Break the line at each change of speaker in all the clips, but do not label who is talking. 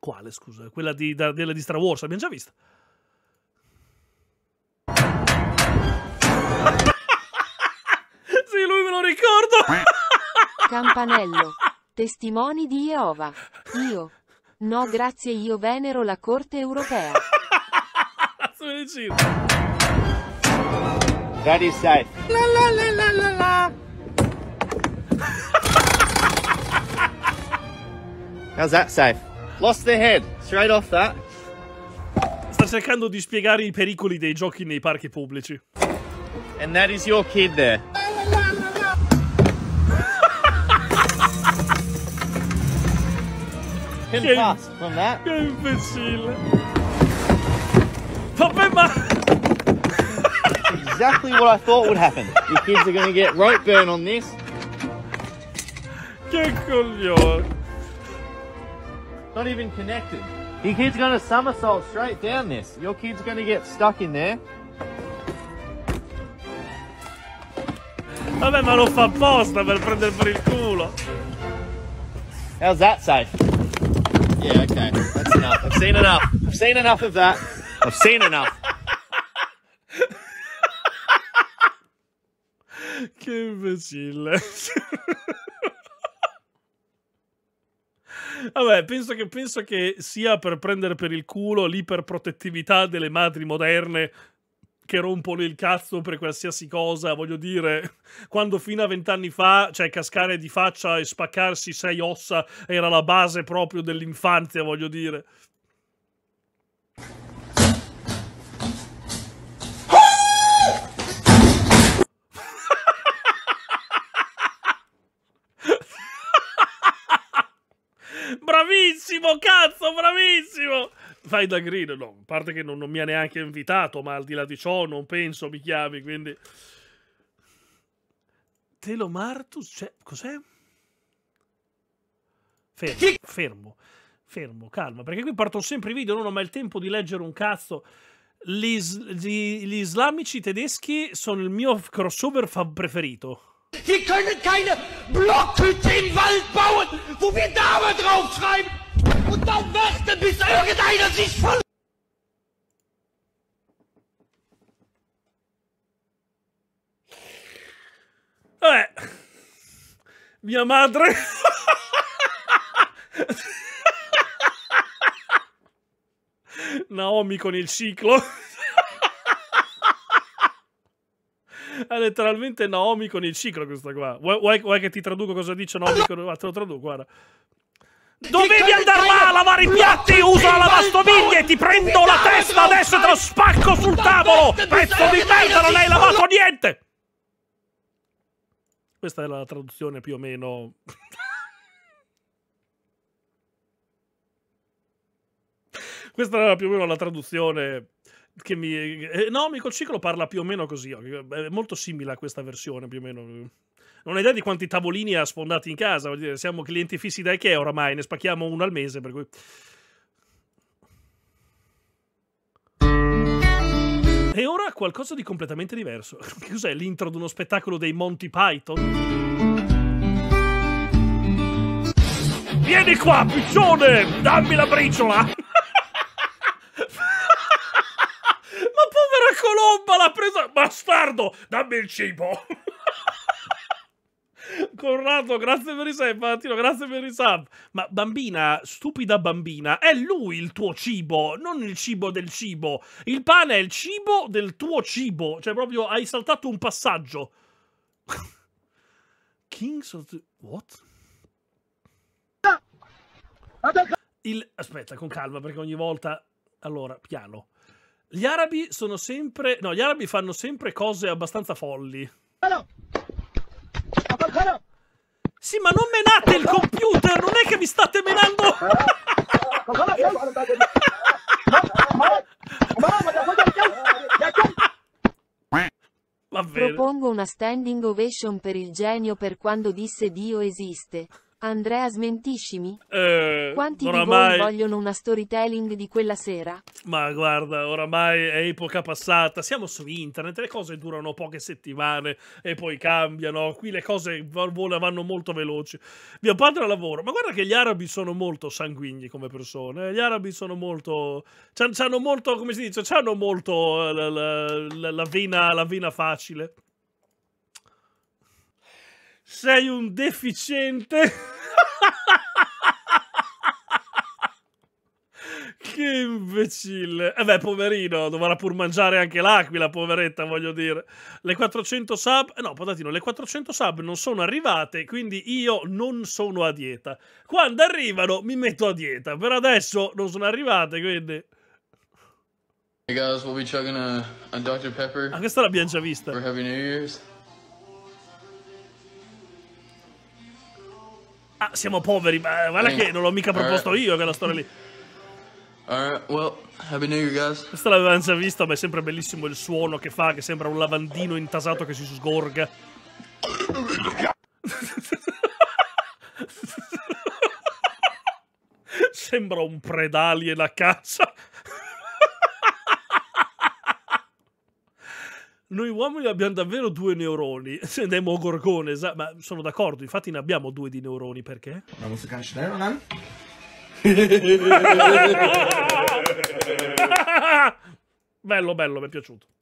Quale, scusa? Quella di, da, della di Star Wars, l'abbiamo già vista. sì, lui me lo ricordo.
Campanello. Testimoni di Jehovah. Io. No, grazie, io venero la Corte Europea.
That is sad. La la la la la la.
How's that safe? Lost their head straight off that. Sta cercando di spiegare i pericoli dei giochi nei parchi pubblici. And that is your kid there. could from that. Che imbecille. Vabbè, ma
exactly what I thought would happen. Your kids are going to get rope burn on this. Che coglione. Not
even connected. Your kid's gonna somersault straight down this. Your kid's gonna get stuck in there.
Vabbè, ma lo fa apposta per prendere per il culo. How's that safe? Yeah, okay. That's enough. I've seen enough. I've seen enough of that. I've seen enough. che imbecille. Vabbè, penso che, penso che sia per prendere per il culo l'iperprotettività delle madri moderne che rompono il cazzo per qualsiasi cosa, voglio dire, quando fino a vent'anni fa, cioè cascare di faccia e spaccarsi sei ossa era la base proprio dell'infanzia, voglio dire. Bravissimo, cazzo, bravissimo! Vai da Green, no, a parte che non, non mi ha neanche invitato, ma al di là di ciò non penso mi chiami, quindi... Telomartus, cioè, cos'è? Fermo, fermo, fermo, calma, perché qui partono sempre i video, non ho mai il tempo di leggere un cazzo. Gli, gli, gli islamici tedeschi sono il mio crossover preferito. Wir können keine Blockhütte im Wald bauen, wo wir Dame draufschreiben und
dann warten, bis irgendeiner sich voll...
Hey. Minha madre... Naomi con il ciclo. è letteralmente Naomi con il ciclo questa qua. Vuoi, vuoi, vuoi che ti traduco cosa dice Naomi con... Ah, te lo traduco, guarda. Dovevi andare là a lavare i piatti, usa la lavastoviglie, ti prendo la testa adesso e te lo spacco sul tavolo! Pezzo di merda, non hai lavato niente! Questa è la traduzione più o meno... Questa era più o meno la traduzione che mi... Eh, no, Michael Ciclo parla più o meno così, è molto simile a questa versione più o meno. Non hai idea di quanti tavolini ha sfondati in casa, dire, siamo clienti fissi da Ikea oramai, ne spacchiamo uno al mese per cui... E ora qualcosa di completamente diverso. Che cos'è l'intro di uno spettacolo dei Monty Python? Vieni qua, piccione! Dammi la briciola! povera colomba l'ha presa. Bastardo, dammi il cibo. Corrado, grazie per i sub, Valentino, grazie per i sub. Ma bambina, stupida bambina, è lui il tuo cibo, non il cibo del cibo. Il pane è il cibo del tuo cibo. Cioè, proprio hai saltato un passaggio. Kings of the... What? Il... Aspetta, con calma, perché ogni volta... Allora, piano. Gli arabi sono sempre. No, gli arabi fanno sempre cose abbastanza folli. Sì, ma non menate il computer! Non è che mi state menando! Va bene. Propongo
una standing ovation per il genio per quando disse Dio esiste. Andrea smentiscimi?
Eh, Quanti oramai... di voi
vogliono una storytelling di quella sera?
Ma guarda, oramai è epoca passata, siamo su internet, le cose durano poche settimane e poi cambiano, qui le cose vanno molto veloci. Mio padre lavoro, ma guarda che gli arabi sono molto sanguigni come persone, eh, gli arabi sono molto... hanno molto, come si dice, hanno molto eh, la, la, la, la, vena, la vena facile sei un deficiente. che imbecille. E eh beh, poverino, dovrà pur mangiare anche l'aquila, poveretta, voglio dire. Le 400 sub, eh, no, patatino, le 400 sub non sono arrivate, quindi io non sono a dieta. Quando arrivano mi metto a dieta, per adesso non sono arrivate, quindi... Hey guys, we'll be chugging uh, a, a Dr. Pepper. Ah, questa l'abbiamo già vista. For Happy New Year's. Ah, siamo poveri, ma eh, guarda eh. che non l'ho mica proposto eh. io quella storia lì. Alright, well, happy new year guys. Questa l'avevamo già vista, ma è sempre bellissimo il suono che fa, che sembra un lavandino intasato che si sgorga. sembra un predalien a caccia. noi uomini abbiamo davvero due neuroni. Se Andiamo a Gorgone, ma sono d'accordo, infatti ne abbiamo due di neuroni, perché? Ma non si schnell ran. bello, bello, mi è piaciuto.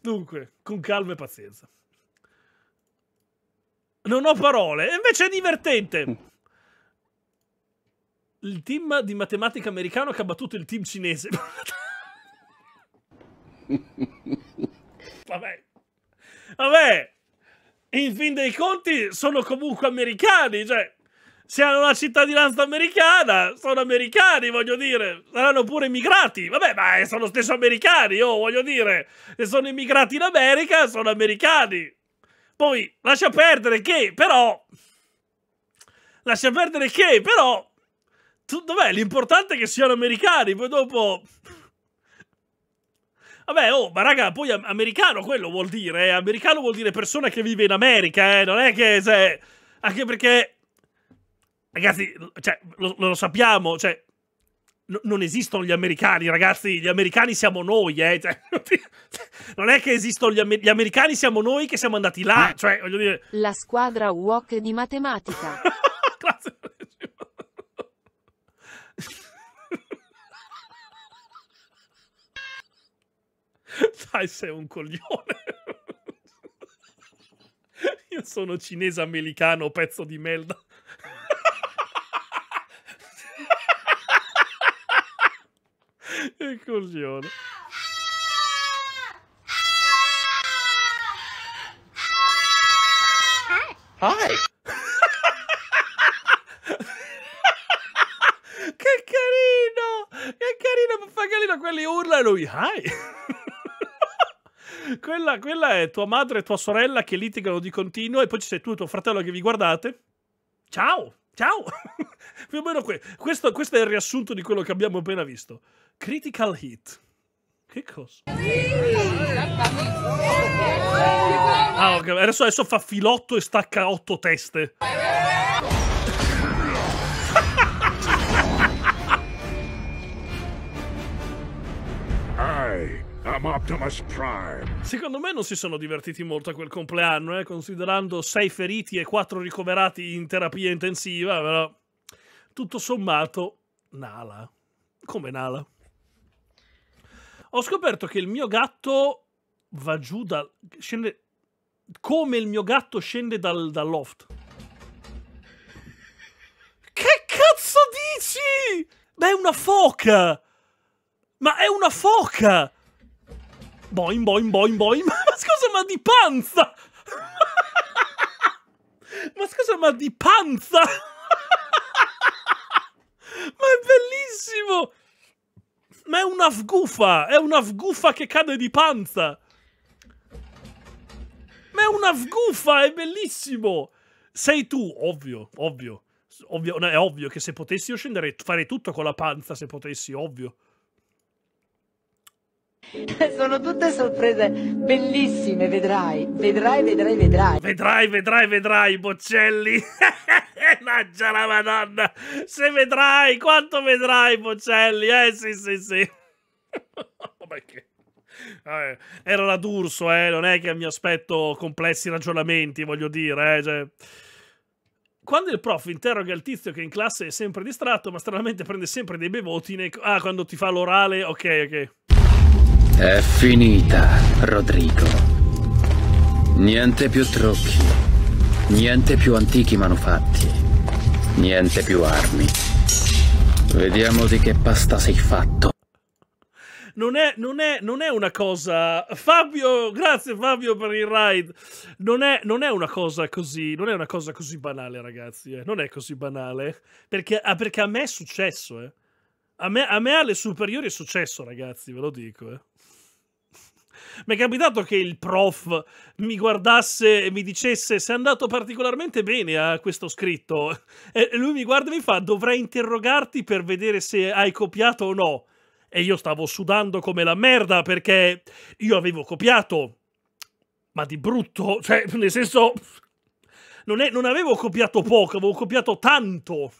Dunque, con calma e pazienza. Non ho parole, invece è divertente il team di matematica americano che ha battuto il team cinese. Vabbè. Vabbè. In fin dei conti sono comunque americani, cioè se hanno la cittadinanza americana, sono americani, voglio dire, saranno pure immigrati. Vabbè, ma eh, sono stesso americani, oh, voglio dire, se sono immigrati in America, sono americani. Poi lascia perdere che, però lascia perdere che, però Dov'è? L'importante è che siano americani, poi dopo... Vabbè, oh, ma raga, poi americano quello vuol dire, eh? Americano vuol dire persona che vive in America, eh? Non è che, se... Anche perché... Ragazzi, cioè, lo, lo sappiamo, cioè... Non esistono gli americani, ragazzi. Gli americani siamo noi, eh. Cioè, non è che esistono gli, amer gli americani, siamo noi che siamo andati là. Eh. Cioè, voglio dire...
La squadra walk di matematica. Grazie.
Dai, sei un coglione. Io sono cinese americano, pezzo di merda. che coglione. Hi. lui, hi. quella, quella, è tua madre e tua sorella che litigano di continuo e poi ci sei tu e tuo fratello che vi guardate. Ciao, ciao. Più o meno que questo, questo è il riassunto di quello che abbiamo appena visto. Critical Hit. Che cosa? Ah, ok. Adesso, adesso fa filotto e stacca otto teste. Secondo me non si sono divertiti molto a quel compleanno, eh, considerando 6 feriti e 4 ricoverati in terapia intensiva, però tutto sommato Nala. Come Nala? Ho scoperto che il mio gatto va giù dal... scende... come il mio gatto scende dal, dal loft. Che cazzo dici? Ma è una foca! Ma è una foca! Boim, boim, boim, boim. Ma scusa, ma di panza! Ma scusa, ma di panza! ma è bellissimo! Ma è una fgufa! È una fgufa che cade di panza! Ma è una fgufa! È bellissimo! Sei tu, ovvio, ovvio. ovvio no, è ovvio che se potessi io scendere fare tutto con la panza se potessi, ovvio.
Sono tutte sorprese bellissime, vedrai, vedrai, vedrai, vedrai. Vedrai,
vedrai, vedrai, Boccelli. Mannaggia la madonna. Se vedrai, quanto vedrai, Boccelli. Eh, sì, sì, sì. Oh, ma che... Vabbè, eh, era la D'Urso, eh, non è che mi aspetto complessi ragionamenti, voglio dire, eh, cioè... Quando il prof interroga il tizio che in classe è sempre distratto, ma stranamente prende sempre dei bei voti nei... Ah, quando ti fa l'orale, ok, ok.
È finita, Rodrigo. Niente più trucchi, niente più antichi manufatti, niente più armi. Vediamo di che pasta sei fatto.
Non è, non, è, non è, una cosa. Fabio, grazie Fabio per il ride. Non è, non è una, cosa così, non è una cosa così. banale, ragazzi. Eh. Non è così banale. Perché, ah, perché a me è successo, eh. a, me, a me, alle superiori è successo, ragazzi, ve lo dico, eh. Mi è capitato che il prof mi guardasse e mi dicesse se è andato particolarmente bene a questo scritto. E lui mi guarda e mi fa dovrei interrogarti per vedere se hai copiato o no. E io stavo sudando come la merda perché io avevo copiato. Ma di brutto, cioè, nel senso, non, è, non, avevo copiato poco, avevo copiato tanto.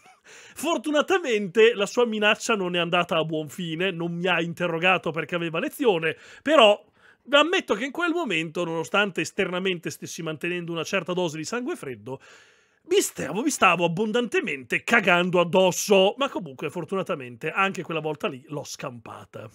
Fortunatamente la sua minaccia non è andata a buon fine, non mi ha interrogato perché aveva lezione, però Ammetto che in quel momento, nonostante esternamente stessi mantenendo una certa dose di sangue freddo, mi stavo, mi stavo abbondantemente cagando addosso, ma comunque fortunatamente anche quella volta lì l'ho scampata.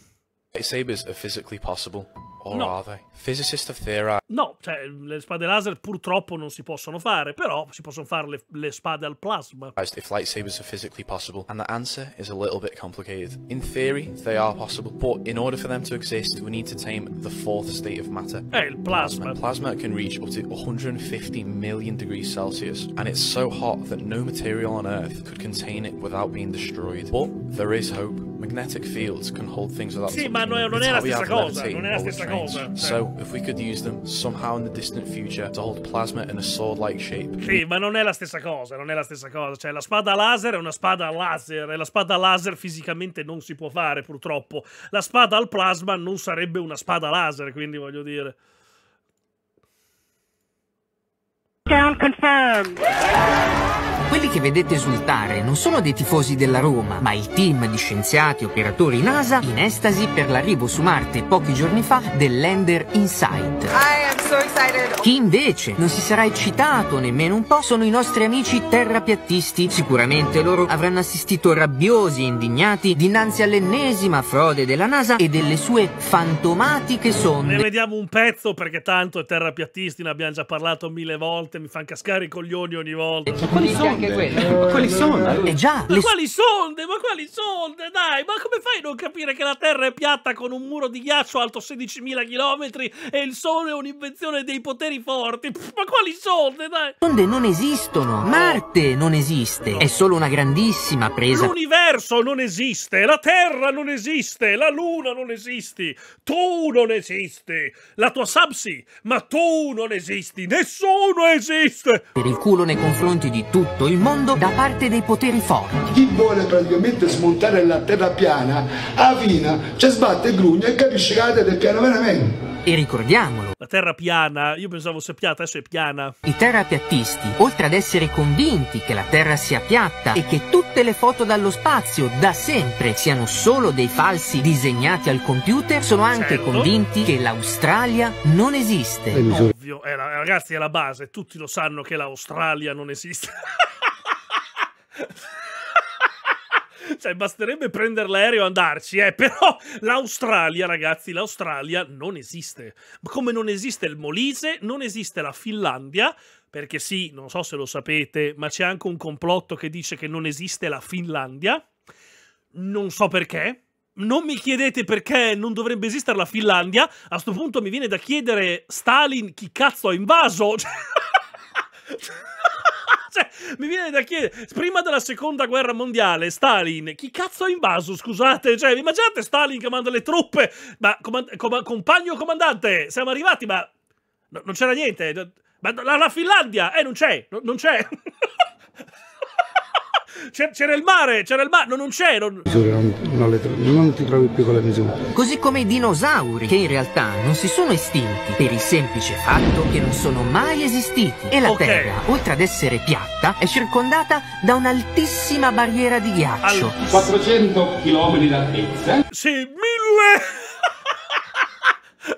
Lightsabers are physically possible. Or no. are they? Physicists have theorized.
No, cioè, le spade laser purtroppo non si possono fare, però si possono fare le, le spade al plasma.
If lightsabers are physically possible, and the answer is a little bit complicated. In theory, they are possible, but in order for them to exist, we need to tame the fourth state of matter. È eh, il plasma. Plasma, plasma can reach up to 150 million degrees Celsius, and it's so hot that no material on Earth could contain it without being destroyed. But there is hope. Magnetic fields can hold things without... Sì, ma no, non è la stessa cosa. Non è la stessa cosa. So, if we could use them somehow in the distant future to hold plasma in a sword-like shape. Sì,
ma non è la stessa cosa. Non è la stessa cosa. Cioè, la spada laser è una spada laser. E la spada laser fisicamente non si può fare, purtroppo. La spada al plasma non sarebbe una spada laser, quindi voglio dire.
Count confirmed. Quelli che vedete esultare non sono dei tifosi della Roma, ma il team di scienziati e operatori NASA in estasi per l'arrivo su Marte pochi giorni fa del lander Insight. So Chi invece non si sarà eccitato nemmeno un po' sono i nostri amici terrapiattisti. Sicuramente loro avranno assistito rabbiosi e indignati dinanzi all'ennesima frode della NASA e delle sue fantomatiche
sonde. Ne vediamo un pezzo perché tanto terrapiattisti ne abbiamo già parlato mille volte veramente mi fanno cascare i coglioni ogni volta. Ma quali sonde? Ma quali sonde? Eh già. Ma le... quali sonde? Ma quali sonde? Dai, ma come fai a non capire che la Terra è piatta con un muro di ghiaccio alto 16.000 km e il Sole è un'invenzione dei poteri forti? Pff, ma quali sonde? Dai.
Sonde non esistono. Marte non esiste. È solo una grandissima presa.
L'universo non esiste. La Terra non esiste. La Luna non esiste. Tu non esisti. La tua sub sì, Ma tu non esisti. Nessuno esiste
esiste! Per il culo nei confronti di tutto il mondo da parte dei poteri forti. Chi vuole praticamente
smontare la terra piana, avina, ci sbatte e grugna e capisce che la terra è piana veramente.
E ricordiamolo. La terra piana, io pensavo sia piatta, adesso è piana. I
terrapiattisti, oltre ad essere convinti che la terra sia piatta e che tutte
le foto dallo
spazio da sempre siano solo dei falsi disegnati al computer, sono anche certo. convinti che l'Australia non esiste
ovvio, è la, ragazzi è la base, tutti lo sanno che l'Australia non esiste. cioè basterebbe prendere l'aereo e andarci, eh, però l'Australia, ragazzi, l'Australia non esiste. Come non esiste il Molise, non esiste la Finlandia, perché sì, non so se lo sapete, ma c'è anche un complotto che dice che non esiste la Finlandia. Non so perché, non mi chiedete perché non dovrebbe esistere la Finlandia, a sto punto mi viene da chiedere Stalin chi cazzo ha invaso. Cioè, cioè, mi viene da chiedere, prima della seconda guerra mondiale, Stalin, chi cazzo ha invaso? Scusate, cioè, immaginate Stalin che manda le truppe, ma comand com compagno comandante, siamo arrivati, ma no, non c'era niente. Ma la, la Finlandia, eh, non c'è, no, non c'è. c'era il mare, c'era il mare, non c'è. Non...
Non, non, non ti trovi più con le misure.
Così come i dinosauri, che in
realtà non si sono estinti per il semplice fatto che non sono mai esistiti. E la okay. Terra, oltre ad essere piatta, è circondata da un'altissima barriera di ghiaccio. Al... 400
km d'altezza. Sì, mille...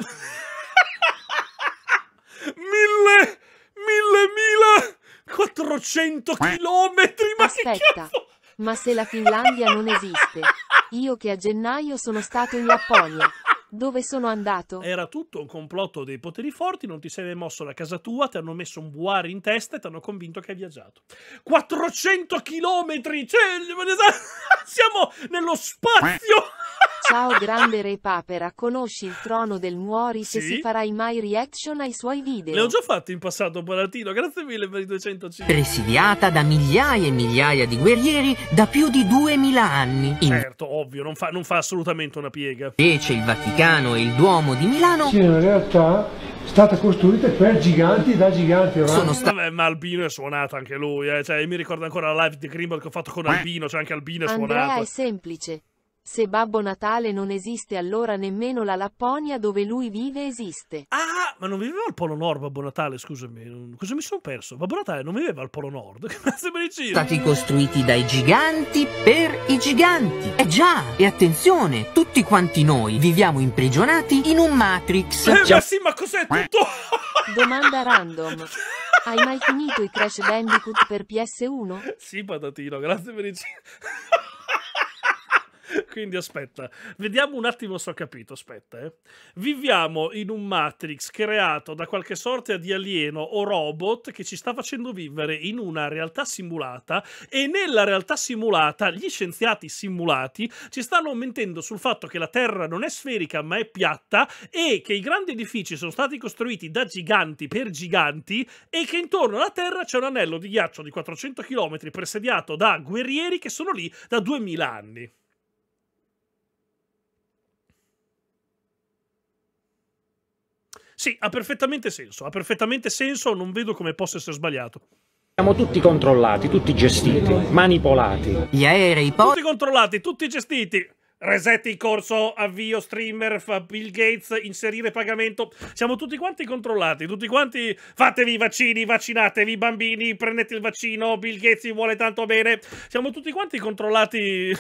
mille, mille, mila 400 chilometri, ma Aspetta,
ma se la Finlandia non esiste, io che a gennaio sono stato in Lapponia. Dove sono andato?
Era tutto un complotto dei poteri forti, non ti sei mosso da casa tua, ti hanno messo un buare in testa e ti hanno convinto che hai viaggiato. 400 chilometri! Cioè, siamo nello spazio! Ciao
grande Re Papera, conosci il trono del Muori se si farai mai reaction ai suoi video? Le
ho già fatti in passato, Bonatino, grazie mille per i 205.
Presidiata da migliaia e migliaia di guerrieri da più di 2000 anni. In... Certo,
ovvio, non fa, non fa assolutamente una piega. Invece il Vaticano e il
Duomo di
Milano... Sì, in realtà state costruite per giganti da giganti ormai. Sono sta-
Vabbè, ma Albino è suonato anche lui, eh. cioè, mi ricordo ancora la live di Grimble che ho fatto con Albino, cioè anche Albino è suonata. Andrea è
semplice, se Babbo Natale non esiste allora nemmeno la Lapponia dove
lui vive esiste. Ah, ma non viveva al Polo Nord Babbo Natale, scusami. Cosa mi sono perso? Babbo Natale non viveva al Polo Nord. Grazie per il giro. Stati
costruiti dai giganti per i giganti. Eh già, e attenzione, tutti quanti noi viviamo imprigionati in un Matrix. Eh, già. ma sì, ma cos'è tutto?
Domanda random. Hai mai finito i Crash Bandicoot per PS1?
Sì, patatino, grazie per il giro. Quindi aspetta, vediamo un attimo se ho capito, aspetta. Eh. Viviamo in un Matrix creato da qualche sorta di alieno o robot che ci sta facendo vivere in una realtà simulata e nella realtà simulata gli scienziati simulati ci stanno mentendo sul fatto che la Terra non è sferica ma è piatta e che i grandi edifici sono stati costruiti da giganti per giganti e che intorno alla Terra c'è un anello di ghiaccio di 400 km presidiato da guerrieri che sono lì da 2000 anni. Sì, ha perfettamente senso, ha perfettamente senso, non vedo come possa essere sbagliato.
Siamo tutti controllati, tutti gestiti, manipolati. Gli aerei
poi... Tutti controllati, tutti gestiti. Resetti in corso, avvio, streamer, Bill Gates, inserire pagamento. Siamo tutti quanti controllati, tutti quanti fatevi i vaccini, vaccinatevi bambini, prendete il vaccino, Bill Gates vi vuole tanto bene. Siamo tutti quanti controllati.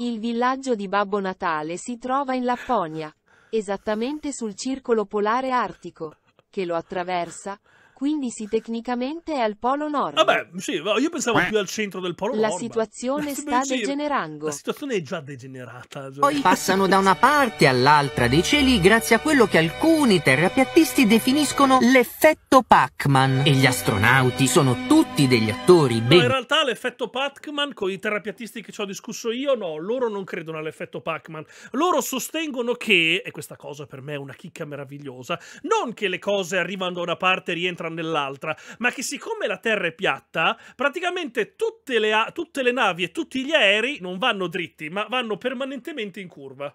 il villaggio di Babbo Natale si trova in Lapponia esattamente sul circolo polare artico, che lo attraversa, quindi si tecnicamente è al polo nord.
Vabbè, sì, io pensavo più al centro del polo la nord. la situazione sta degenerando. La situazione è già degenerata. Cioè. Poi passano da
una parte all'altra dei cieli grazie a quello che alcuni terrapiattisti definiscono l'effetto Pac-Man. E gli astronauti sono tutti degli attori ben... No, in
realtà l'effetto Pac-Man, con i terrapiattisti che ci ho discusso io, no, loro non credono all'effetto Pac-Man. Loro sostengono che, e questa cosa per me è una chicca meravigliosa, non che le cose arrivano da una parte e rientrano destra nell'altra, ma che siccome la Terra è piatta, praticamente tutte le, tutte le navi e tutti gli aerei non vanno dritti, ma vanno permanentemente in curva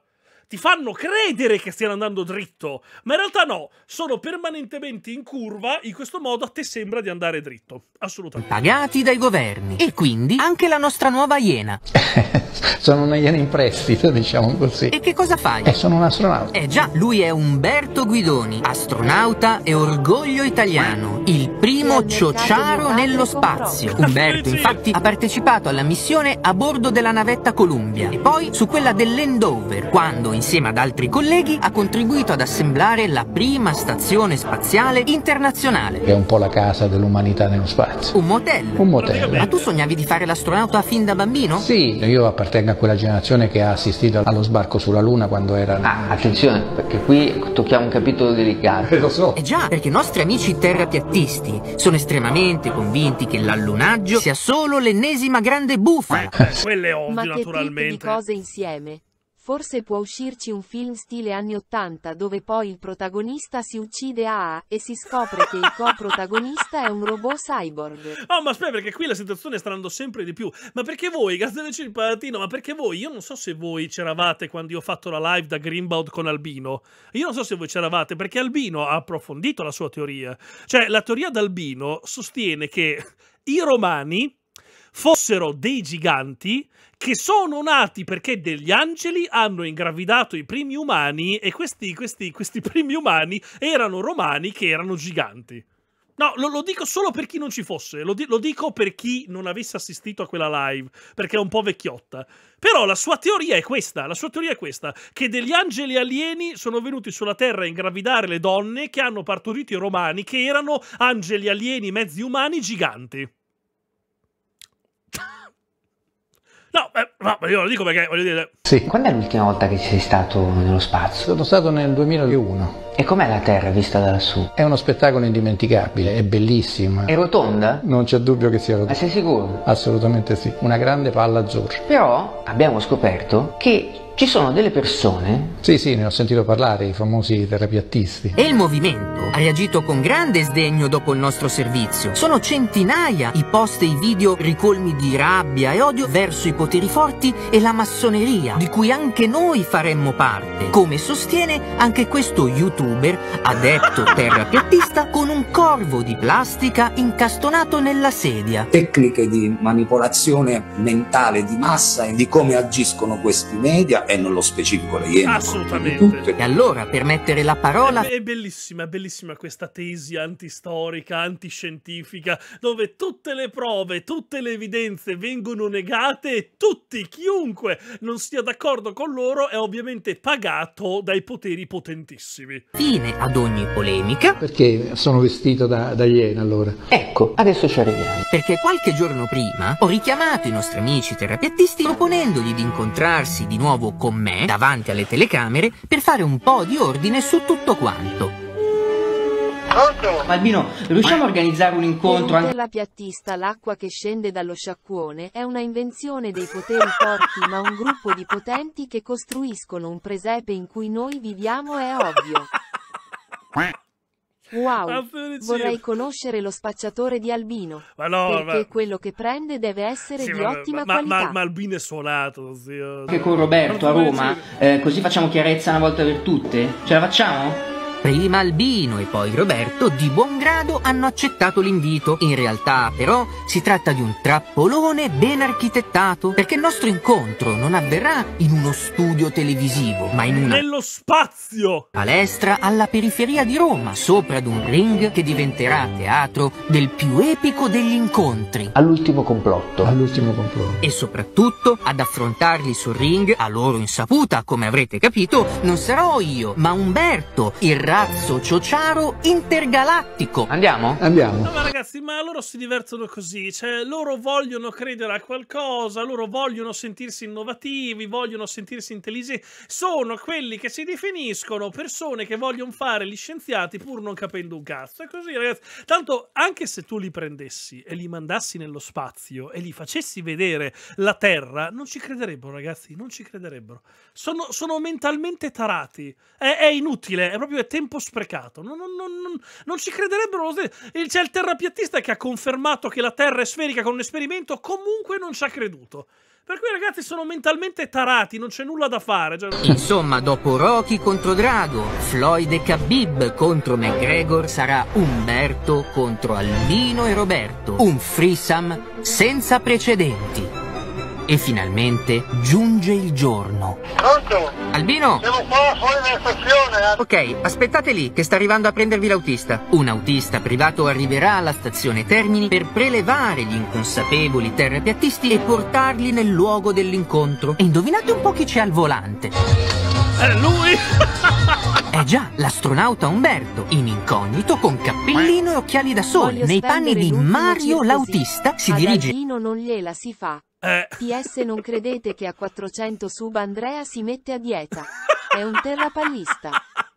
ti fanno credere che stiano andando dritto, ma in realtà no, sono permanentemente in curva, in questo modo a te sembra di andare dritto, assolutamente.
Pagati dai governi e quindi anche la nostra nuova Iena.
sono una Iena in prestito, diciamo così. E
che cosa fai? Eh,
sono un astronauta. Eh già, lui è Umberto Guidoni, astronauta e orgoglio italiano, il primo ciociaro nello spazio. Umberto infatti ha partecipato alla missione a bordo della navetta Columbia e poi su quella dell'Endover, quando in insieme ad altri colleghi, ha contribuito ad assemblare la prima stazione spaziale internazionale. È
un po' la casa dell'umanità nello spazio.
Un motel. Un motel. Ma tu sognavi di fare l'astronauta fin da bambino? Sì,
io appartengo a quella generazione che ha assistito allo sbarco sulla Luna quando era... Ah,
attenzione, perché qui tocchiamo un capitolo delicato. Eh, lo so. Eh già, perché i nostri amici terrapiattisti sono estremamente convinti che l'allunaggio sia solo l'ennesima grande bufala.
Eh, quelle ovvio, naturalmente. Ma che naturalmente. di cose
insieme? Forse può uscirci un film stile anni 80 dove poi il protagonista si uccide a A e si scopre che il co-protagonista è un robot
cyborg. Oh, ma aspetta, perché qui la situazione sta andando sempre di più. Ma perché voi, Gazzanecci il Palatino, ma perché voi? Io non so se voi c'eravate quando io ho fatto la live da Greenbound con Albino. Io non so se voi c'eravate, perché Albino ha approfondito la sua teoria. Cioè, la teoria d'Albino sostiene che i romani fossero dei giganti che sono nati perché degli angeli hanno ingravidato i primi umani e questi, questi, questi primi umani erano romani che erano giganti. No, lo, lo, dico solo per chi non ci fosse, lo, di lo, dico per chi non avesse assistito a quella live, perché è un po' vecchiotta. Però la sua teoria è questa, la sua teoria è questa, che degli angeli alieni sono venuti sulla Terra a ingravidare le donne che hanno partorito i romani, che erano angeli alieni mezzi umani giganti. No, eh, no, io lo dico perché voglio dire.
Sì. Quando è l'ultima volta che ci sei stato nello spazio? Sono stato nel 2001. E com'è la Terra vista da lassù? È uno spettacolo indimenticabile, è bellissima. È rotonda? Non c'è dubbio che sia rotonda. Ma sei sicuro? Assolutamente sì, una grande palla azzurra. Però abbiamo scoperto che ci sono delle persone. Sì, sì, ne ho
sentito parlare, i famosi terapiattisti.
E il movimento ha reagito con grande sdegno dopo il nostro servizio. Sono centinaia i post e i video ricolmi di rabbia e odio verso i poteri forti e la massoneria, di cui anche noi faremmo parte. Come sostiene anche questo youtuber, adepto terrapiattista, con un corvo di
plastica incastonato nella sedia. Tecniche di manipolazione mentale di massa e di come agiscono questi media Turchia e nello specifico la Yemen.
Assolutamente. E allora, per
mettere
la parola... È,
è bellissima, è bellissima questa tesi antistorica, antiscientifica, dove tutte le prove, tutte le evidenze vengono negate e tutti, chiunque non sia d'accordo con loro, è ovviamente pagato dai poteri potentissimi.
Fine ad ogni polemica. Perché sono vestito da, da iena allora? Ecco, adesso ci arriviamo. Perché qualche giorno prima ho richiamato i nostri amici terapeutisti proponendogli di incontrarsi di nuovo con me davanti alle telecamere per fare un po' di ordine su tutto quanto. Albino, riusciamo a organizzare un incontro anche... La
piattista, l'acqua che scende dallo sciacquone, è una invenzione dei poteri forti ma un gruppo di potenti che costruiscono un presepe in cui noi viviamo è ovvio. Wow, vorrei conoscere lo spacciatore di Albino.
Ma no, perché ma...
quello che prende deve essere sì, di ma, ottima ma, qualità.
Ma, Albino è suonato, zio. Anche con Roberto a Roma,
eh, così facciamo chiarezza una volta per tutte. Ce la facciamo? Prima Albino e poi Roberto di buon grado hanno accettato l'invito. In realtà però si tratta di un trappolone ben architettato perché il nostro incontro non avverrà in uno studio televisivo ma in una... Nello spazio! Palestra alla periferia di Roma sopra ad un ring che diventerà teatro del più epico degli incontri.
All'ultimo complotto. All'ultimo complotto.
E soprattutto ad affrontarli sul ring a loro insaputa come avrete capito non sarò io ma Umberto il razzo ciociaro intergalattico. Andiamo? Andiamo. No, ma
ragazzi, ma loro si divertono così, cioè loro vogliono credere a qualcosa, loro vogliono sentirsi innovativi, vogliono sentirsi intelligenti, sono quelli che si definiscono persone che vogliono fare gli scienziati pur non capendo un cazzo. È così, ragazzi. Tanto anche se tu li prendessi e li mandassi nello spazio e li facessi vedere la Terra, non ci crederebbero, ragazzi, non ci crederebbero. Sono, sono mentalmente tarati. È, è inutile, è proprio è tempo tempo sprecato. Non, non, non, non ci crederebbero lo C'è il terrapiattista che ha confermato che la Terra è sferica con un esperimento, comunque non ci ha creduto. Per cui ragazzi sono mentalmente tarati, non c'è nulla da fare. Cioè...
Insomma, dopo Rocky contro Drago, Floyd e Khabib contro McGregor sarà Umberto contro Albino e Roberto. Un frisam senza precedenti. E finalmente giunge il giorno. Pronto? Albino? Siamo
qua fuori dalla
stazione. Eh. Ok, aspettate lì che sta arrivando a prendervi l'autista. Un autista privato arriverà alla stazione Termini per prelevare gli inconsapevoli terrapiattisti e portarli nel luogo dell'incontro. E indovinate un po' chi c'è al volante. È lui! Eh già, l'astronauta Umberto, in incognito, con cappellino e occhiali da sole, Voglio nei panni di Mario l'autista, si dirige...
non gliela si fa. Eh. PS non credete che a 400 sub Andrea si mette a dieta. È un terrapallista.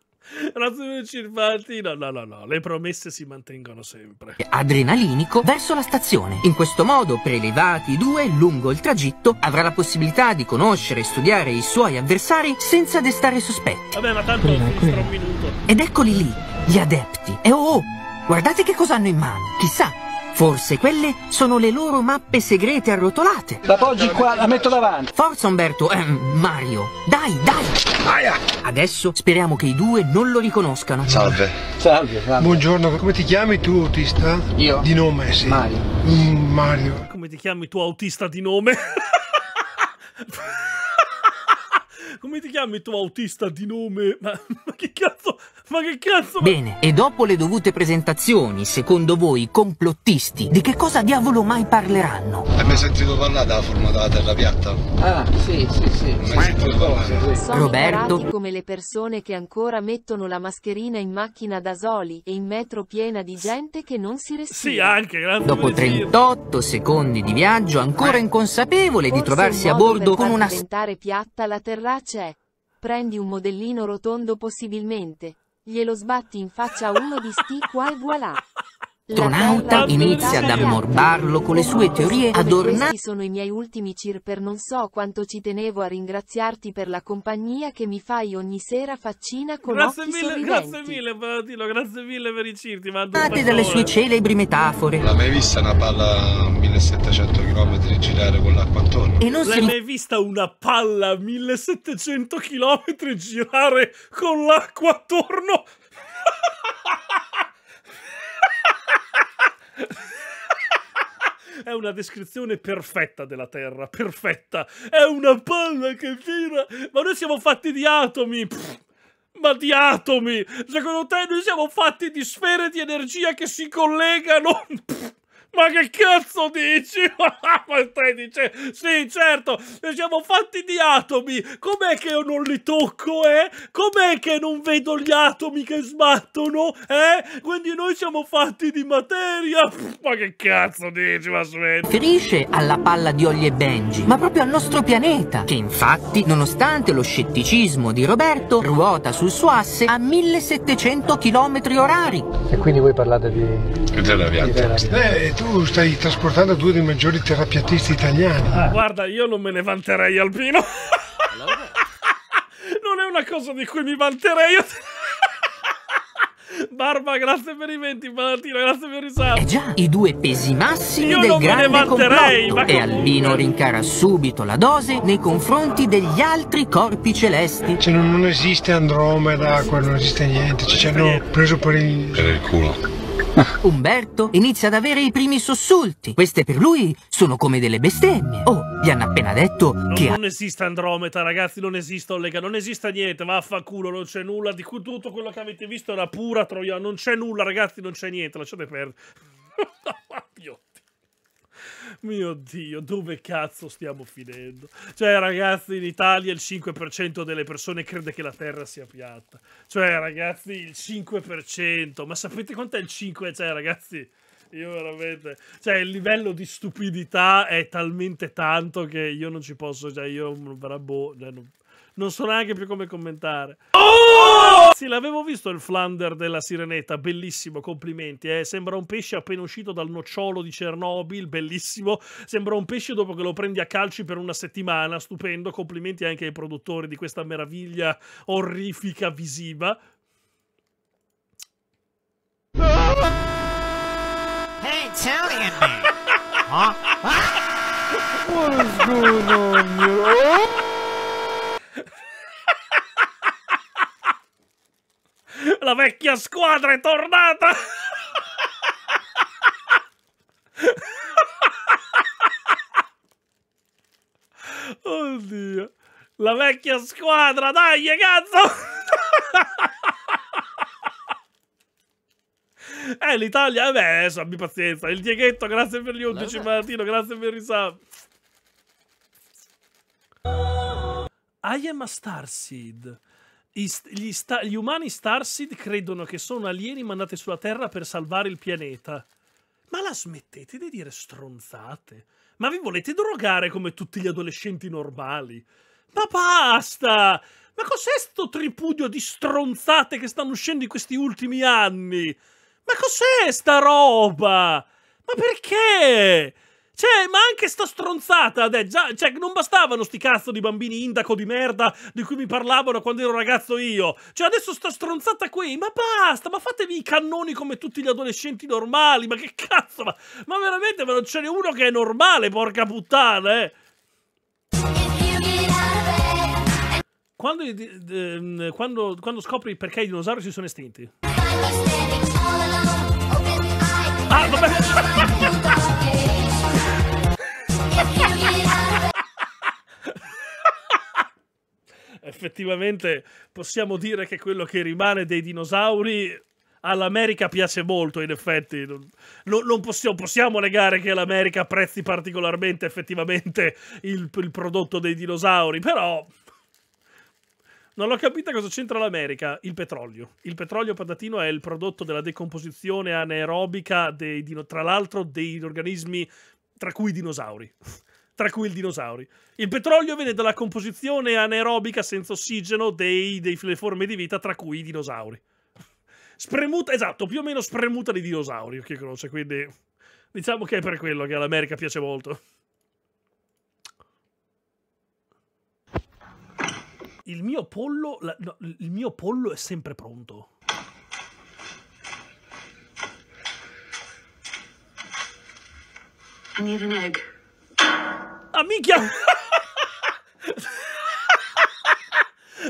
Razzucci infatti, no, no, no, no, le promesse si mantengono sempre.
Adrenalinico verso la stazione. In questo modo, prelevati due lungo il tragitto, avrà la possibilità di conoscere e studiare i suoi avversari senza destare sospetti.
Vabbè, ma
tanto quella, quella. un minuto.
Ed eccoli lì, gli adepti. E oh, oh, guardate che cosa hanno in mano. Chissà, Forse quelle sono le loro mappe segrete arrotolate. La poggi qua, la metto davanti. Forza Umberto, ehm, Mario. Dai, dai. Aia. Adesso speriamo che i due non lo riconoscano. Salve. Salve, salve. Buongiorno, come ti chiami tu, autista?
Io. Di nome, sì. Mario.
Mm, Mario.
Come ti chiami tu, autista di nome? come ti chiami tu, autista di nome? Ma, ma che cazzo... Ma che cazzo? Bene,
e dopo le dovute presentazioni, secondo voi, i complottisti, di che cosa diavolo mai parleranno?
Hai mai sentito parlare della forma della terra piatta?
Ah, sì, sì, sì. Mai sentito parlare? Sono Roberto. come le persone che ancora mettono la mascherina in macchina da soli e in metro piena di gente che non si respira.
Sì, anche, grazie. Dopo 38 secondi di viaggio, ancora inconsapevole Forse di trovarsi a bordo con una... Ma diventare
piatta la terra c'è prendi un modellino rotondo possibilmente, glielo sbatti in faccia uno di sti qua e voilà.
L'astronauta inizia ad ammorbarlo con le sue teorie adornate. Questi
sono i miei ultimi CIR per non so quanto ci tenevo a ringraziarti per la compagnia che mi fai ogni sera faccina
con grazie occhi mille, sorridenti. Grazie mille, Palatino, grazie mille per i CIR, ti mando un dalle sue celebri
metafore. L'hai mai vista una palla a 1700 km girare con l'acqua attorno?
E non L'hai mai vista una palla a 1700 km girare con l'acqua attorno? È una descrizione perfetta della Terra, perfetta. È una palla che gira, ma noi siamo fatti di atomi. Pff, ma di atomi! Secondo te noi siamo fatti di sfere di energia che si collegano? Pff. Ma che cazzo dici? Ma stai dicendo? Sì, certo, siamo fatti di atomi. Com'è che io non li tocco, eh? Com'è che non vedo gli atomi che sbattono, eh? Quindi noi siamo fatti di materia. ma che cazzo dici, ma smetti?
Riferisce alla palla di Ollie e Benji, ma proprio al nostro pianeta, che infatti, nonostante lo scetticismo di Roberto, ruota sul suo asse a 1700 km orari.
E quindi voi parlate di... Della eh,
tu tu stai trasportando due dei maggiori terapeutisti italiani. Ah. Guarda, io non me ne vanterei, Alpino. non è una cosa di cui mi vanterei. Barba, grazie per i venti, Valentino, grazie per i salti. Eh già, i due pesi massimi Io del grande complotto. E Albino
rincara subito la dose nei confronti degli altri corpi celesti. Cioè, non, non esiste Andromeda,
non esiste niente. Cioè, ci cioè, hanno preso per il... Per il culo.
Umberto inizia ad avere i primi sussulti. Queste per lui sono come delle bestemmie. Oh, gli hanno appena detto no, che... Non
esiste Andromeda, ragazzi, non esiste Olega, non esiste niente, vaffanculo, non c'è nulla. Di cui tutto quello che avete visto è una pura troia. Non c'è nulla, ragazzi, non c'è niente, lasciate perdere. Mio Dio, dove cazzo stiamo finendo? Cioè, ragazzi, in Italia il 5% delle persone crede che la Terra sia piatta. Cioè, ragazzi, il 5%. Ma sapete quant'è il 5%? Cioè, ragazzi... Io veramente, cioè il livello di stupidità è talmente tanto che io non ci posso, cioè io, boh, cioè, non, non so neanche più come commentare. Oh! Sì, l'avevo visto il Flander della Sirenetta, bellissimo, complimenti. Eh. Sembra un pesce appena uscito dal nocciolo di Chernobyl, bellissimo. Sembra un pesce dopo che lo prendi a calci per una settimana, stupendo. Complimenti anche ai produttori di questa meraviglia orrifica visiva. Hey, Italian man! huh? What is going on here? La vecchia squadra è tornata! Oddio. La vecchia squadra, dai, cazzo! eh, l'Italia, vabbè, eh, adesso eh, abbi pazienza. Il Dieghetto, grazie per gli 11, Martino, grazie per i sub. I am a Starseed gli, sta, gli umani Starseed credono che sono alieni mandati sulla Terra per salvare il pianeta. Ma la smettete di dire stronzate. Ma vi volete drogare come tutti gli adolescenti normali? Ma basta! Ma cos'è sto tripudio di stronzate che stanno uscendo in questi ultimi anni? Ma cos'è sta roba? Ma perché? Cioè, ma anche sta stronzata, dè, già, cioè, non bastavano sti cazzo di bambini indaco di merda di cui mi parlavano quando ero ragazzo io. Cioè, adesso sta stronzata qui, ma basta, ma fatevi i cannoni come tutti gli adolescenti normali, ma che cazzo, ma, ma veramente, ma non ce n'è uno che è normale, porca puttana, eh. Quando, eh, quando, quando scopri perché i dinosauri si sono estinti? Ah, vabbè. Effettivamente possiamo dire che quello che rimane dei dinosauri all'America piace molto, in effetti. Non, non possiamo, possiamo, negare che l'America apprezzi particolarmente effettivamente il, il prodotto dei dinosauri, però... Non ho capito cosa c'entra l'America. Il petrolio. Il petrolio patatino è il prodotto della decomposizione anaerobica dei, tra l'altro, degli organismi tra cui i dinosauri. tra cui il dinosauri. Il petrolio viene dalla composizione anaerobica senza ossigeno dei, delle forme di vita, tra cui i dinosauri. Spremuta, esatto, più o meno spremuta di dinosauri che conosce, quindi diciamo che è per quello che all'America piace molto. Il mio pollo, la, no, il mio pollo è sempre pronto. I Need an egg. Ah, Mica,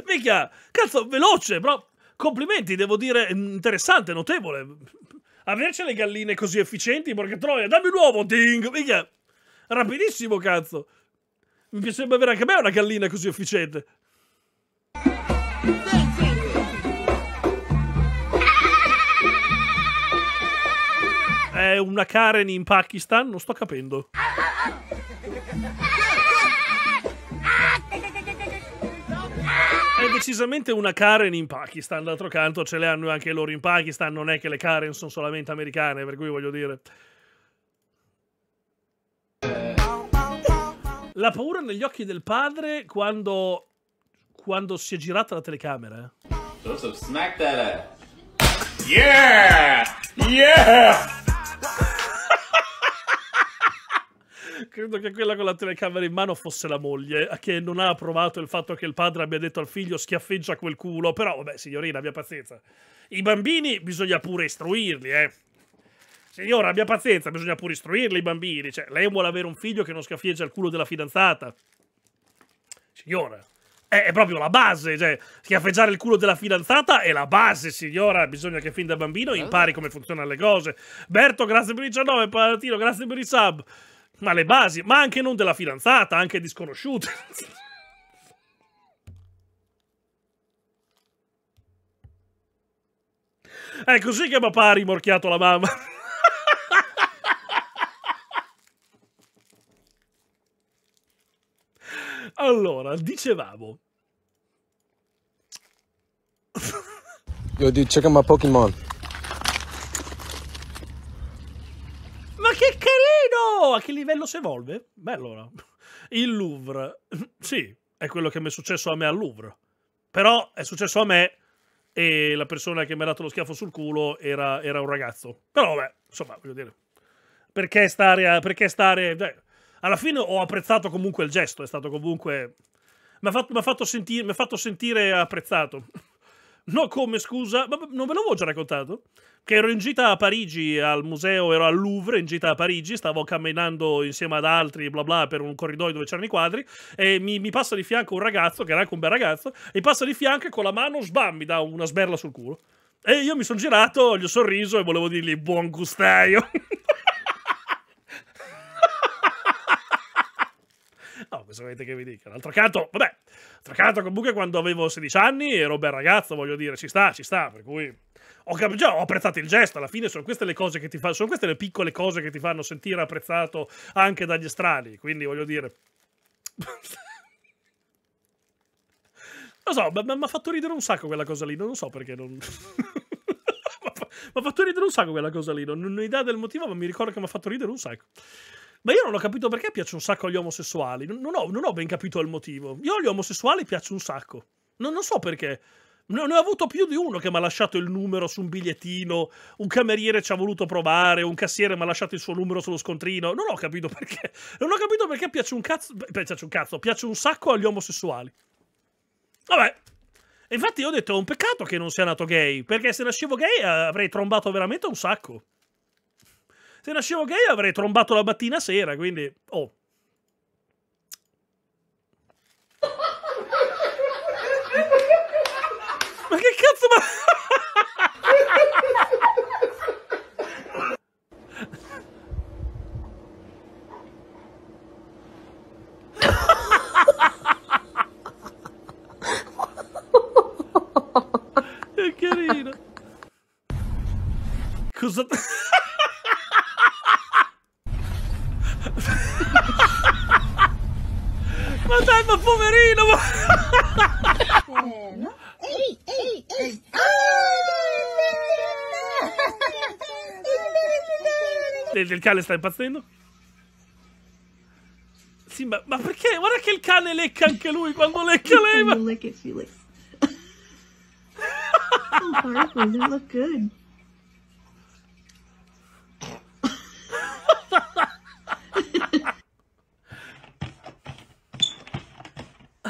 minchia, cazzo, veloce, però complimenti, devo dire, interessante, notevole. Averci le galline così efficienti, porca troia, dammi un uovo, ding, mica. Rapidissimo, cazzo. Mi piacerebbe avere anche a me una gallina così efficiente. è una Karen in Pakistan? Non sto capendo. È decisamente una Karen in Pakistan, d'altro canto ce le hanno anche loro in Pakistan, non è che le Karen sono solamente americane, per cui voglio dire... La paura negli occhi del padre quando, quando si è girata la telecamera.
Joseph, smack that
ass. Yeah! Yeah! Credo che quella con la telecamera in mano fosse la moglie, che non ha approvato il fatto che il padre abbia detto al figlio schiaffeggia quel culo. Però, vabbè, signorina, abbia pazienza. I bambini bisogna pure istruirli, eh. Signora, abbia pazienza, bisogna pure istruirli i bambini. Cioè, lei vuole avere un figlio che non schiaffeggia il culo della fidanzata. Signora, è, proprio la base. Cioè, schiaffeggiare il culo della fidanzata è la base, signora. Bisogna che fin da bambino certo. impari come funzionano le cose. Berto, grazie per il 19, Palatino, grazie per i sub. Ma le basi, ma anche non della fidanzata, anche di sconosciute. È così che papà ha rimorchiato la mamma. allora, dicevamo,
Yo, dude, check out my Pokemon.
Ma che carino! A che livello si evolve? Beh, allora. Il Louvre. Sì, è quello che mi è successo a me al Louvre. Però è successo a me e la persona che mi ha dato lo schiaffo sul culo era, era un ragazzo. Però vabbè, insomma, voglio dire, perché stare... A, perché stare beh, alla fine ho apprezzato comunque il gesto, è stato comunque... Mi ha fatto, fatto, senti, fatto sentire apprezzato. No, come scusa? Ma non ve l'avevo già raccontato? Che ero in gita a Parigi, al museo, ero al Louvre, in gita a Parigi, stavo camminando insieme ad altri, bla bla, per un corridoio dove c'erano i quadri, e mi, mi, passa di fianco un ragazzo, che era anche un bel ragazzo, e mi passa di fianco e con la mano, sbam, mi dà una sberla sul culo. E io mi sono girato, gli ho sorriso e volevo dirgli buon gustaio. No, cosa volete che vi dica? D'altro canto, vabbè, d'altro canto comunque quando avevo 16 anni ero un bel ragazzo, voglio dire, ci sta, ci sta, per cui... Ho, cap- già, ho apprezzato il gesto, alla fine sono queste le cose che ti fanno, sono queste le piccole cose che ti fanno sentire apprezzato anche dagli estranei, quindi voglio dire... Non so, mi ha fatto ridere un sacco quella cosa lì, non so perché non... mi ha fatto ridere un sacco quella cosa lì, non, non ho idea del motivo, ma mi ricordo che mi ha fatto ridere un sacco. Ma io non ho capito perché piace un sacco agli omosessuali. Non ho, non ho ben capito il motivo. Io agli omosessuali piaccio un sacco. Non, non so perché. Ne, ne ho avuto più di uno che mi ha lasciato il numero su un bigliettino, un cameriere ci ha voluto provare, un cassiere mi ha lasciato il suo numero sullo scontrino. Non ho capito perché. Non ho capito perché piace un cazzo. Piace un cazzo, piace un sacco agli omosessuali. Vabbè. infatti io ho detto, è un peccato che non sia nato gay, perché se nascevo gay eh, avrei trombato veramente un sacco. Se nascevo gay avrei trombato la mattina sera, quindi... Oh.
Ma che cazzo ma...
Che carino. Cosa...
Ma dai, ma poverino! Ma...
Eh, Il ah! cane sta impazzendo? Sì, ma, ma perché? Guarda che il cane lecca anche lui quando lecca lei! Ma... Lick it, Felix. so
far, look good.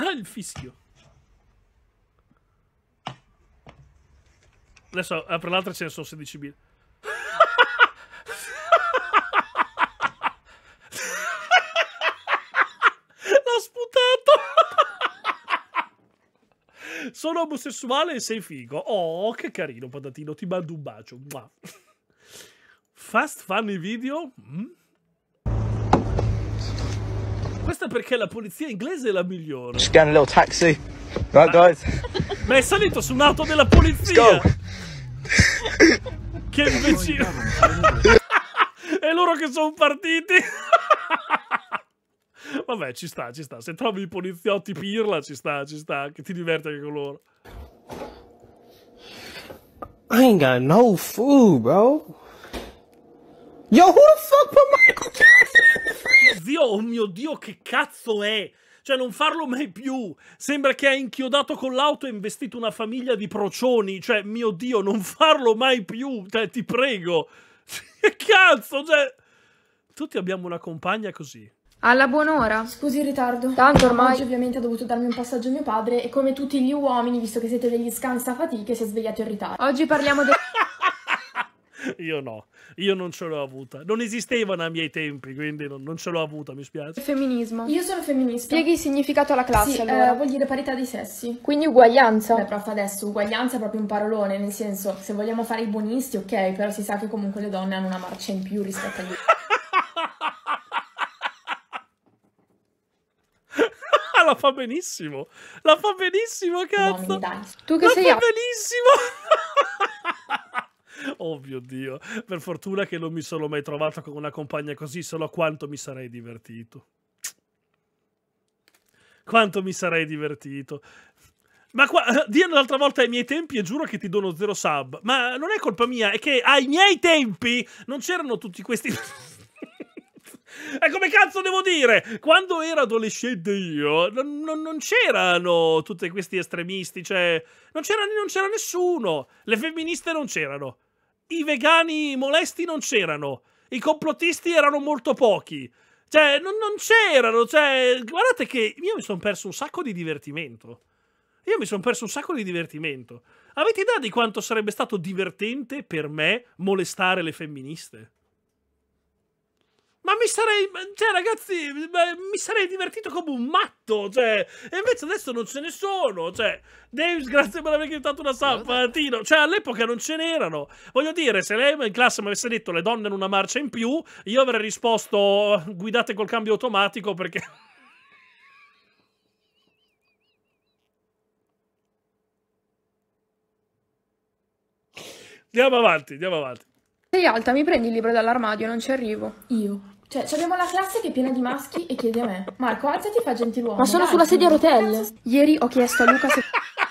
Ah, il fischio. Adesso apro l'altra ce ne sono 16.000. L'ho
sputato!
Sono omosessuale e sei figo. Oh, che carino, patatino. Ti mando un bacio. Fast funny video? Mm? Questo è perché la polizia inglese è la migliore. Just
getting a little taxi. Right, guys?
Ma è salito su un'auto della polizia! che imbecille! e loro che sono partiti! Vabbè, ci sta, ci sta. Se trovi i poliziotti pirla, ci sta, ci sta. Che ti diverti anche con loro.
I ain't got no food, bro. Yo, who the fuck
put Michael Jackson? Zio, oh mio Dio, che cazzo è? Cioè, non farlo mai più. Sembra che ha inchiodato con l'auto e investito una famiglia di procioni. Cioè, mio Dio, non farlo mai più. Cioè, ti prego. Che cazzo, cioè... Tutti abbiamo una compagna così.
Alla buon'ora. Scusi il ritardo. Tanto ormai... Oggi ovviamente ha dovuto darmi un passaggio a mio padre e come tutti gli uomini, visto che siete degli scansafatiche, si è svegliato in ritardo. Oggi parliamo del...
Io no, io non ce l'ho avuta. Non esistevano ai miei tempi, quindi non, non ce l'ho avuta, mi spiace.
Femminismo. Io sono femminista. Spieghi il significato alla classe, sì, eh, allora. eh, vuol dire parità dei sessi. Quindi uguaglianza. Beh, prof, adesso uguaglianza è proprio un parolone, nel senso, se vogliamo fare i buonisti, ok, però si sa che comunque le donne hanno una marcia in più rispetto agli... uomini.
la fa benissimo. La fa
benissimo, cazzo. No, tu che la sei fa benissimo.
Oh mio Dio, per fortuna che non mi sono mai trovato con una compagna così, solo quanto mi sarei divertito. Quanto mi sarei divertito. Ma qua, eh, dillo l'altra volta ai miei tempi e giuro che ti dono zero sub. Ma non è colpa mia, è che ai miei tempi non c'erano tutti questi... E come cazzo devo dire? Quando ero adolescente io, non, non, non c'erano tutti questi estremisti, cioè, non c'era, nessuno. Le femministe non c'erano i vegani molesti non c'erano, i complottisti erano molto pochi. Cioè, non, non c'erano, cioè, guardate che io mi sono perso un sacco di divertimento. Io mi sono perso un sacco di divertimento. Avete idea di quanto sarebbe stato divertente per me molestare le femministe? Ma mi sarei. Cioè, ragazzi, mi sarei divertito come un matto. Cioè, e invece adesso non ce ne sono. Cioè, Davis, grazie per aver aiutato una Tino. Cioè, all'epoca non ce n'erano. Voglio dire, se lei in classe mi avesse detto le donne in una marcia in più, io avrei risposto guidate col cambio automatico perché. Andiamo avanti, andiamo avanti.
Sei alta, mi prendi il libro dall'armadio, non ci arrivo. Io. Cioè, abbiamo la classe che è piena di maschi e chiede a me. Marco, alzati fa gentiluomo. Ma sono dai, sulla sedia a rotelle. Ieri ho chiesto a Luca se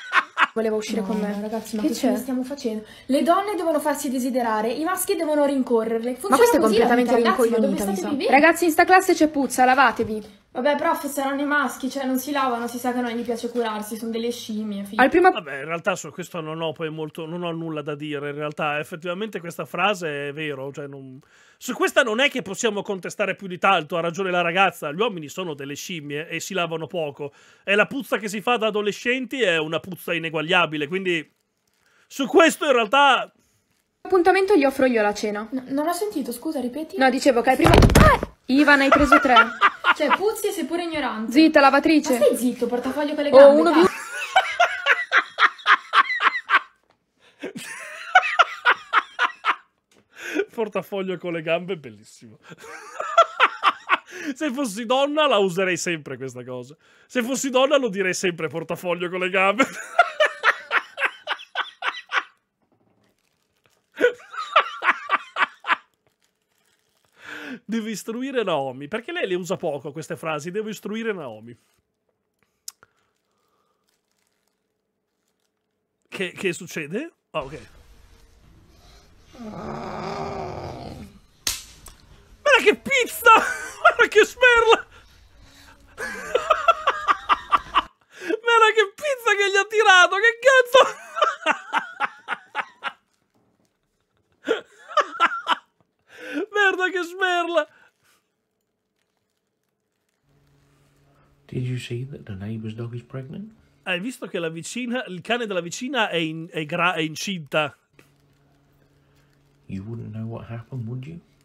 voleva uscire no, con me. Ragazzi, ma che, che stiamo facendo? Le donne devono farsi desiderare, i maschi devono rincorrerle. Funziona ma questo è completamente rincoglionito. Ragazzi, in sta classe c'è puzza, lavatevi. Vabbè, prof, saranno i maschi, cioè non si lavano, si sa che non gli piace curarsi, sono delle scimmie. Figlio. Al prima...
Vabbè, in realtà su questo non ho poi molto, non ho nulla da dire, in realtà effettivamente questa frase è vero, cioè non... Su questa non è che possiamo contestare più di tanto, ha ragione la ragazza, gli uomini sono delle scimmie e si lavano poco, e la puzza che si fa da adolescenti è una puzza ineguagliabile, quindi
su questo in realtà appuntamento gli offro io la cena. No, non ho sentito, scusa, ripeti. No, dicevo che hai prima... Ah! Ivan, hai preso tre. Cioè, puzzi e sei pure ignorante. Zitta, lavatrice. Ma stai zitto, portafoglio con le oh, gambe. Oh, uno più...
portafoglio con le gambe, bellissimo. Se fossi donna la userei sempre questa cosa. Se fossi donna lo direi sempre portafoglio con le gambe. Devo istruire Naomi. Perché lei le usa poco queste frasi? Devo istruire Naomi. Che, che succede? Ah, oh, ok. Guarda che pizza! Guarda che sperla! Guarda che pizza che gli ha tirato! Che cazzo!
Did you see that the neighbor's dog is pregnant?
Hai visto che la vicina, il cane della vicina è, in, è, gra, è incinta?
You wouldn't know what happened, would you?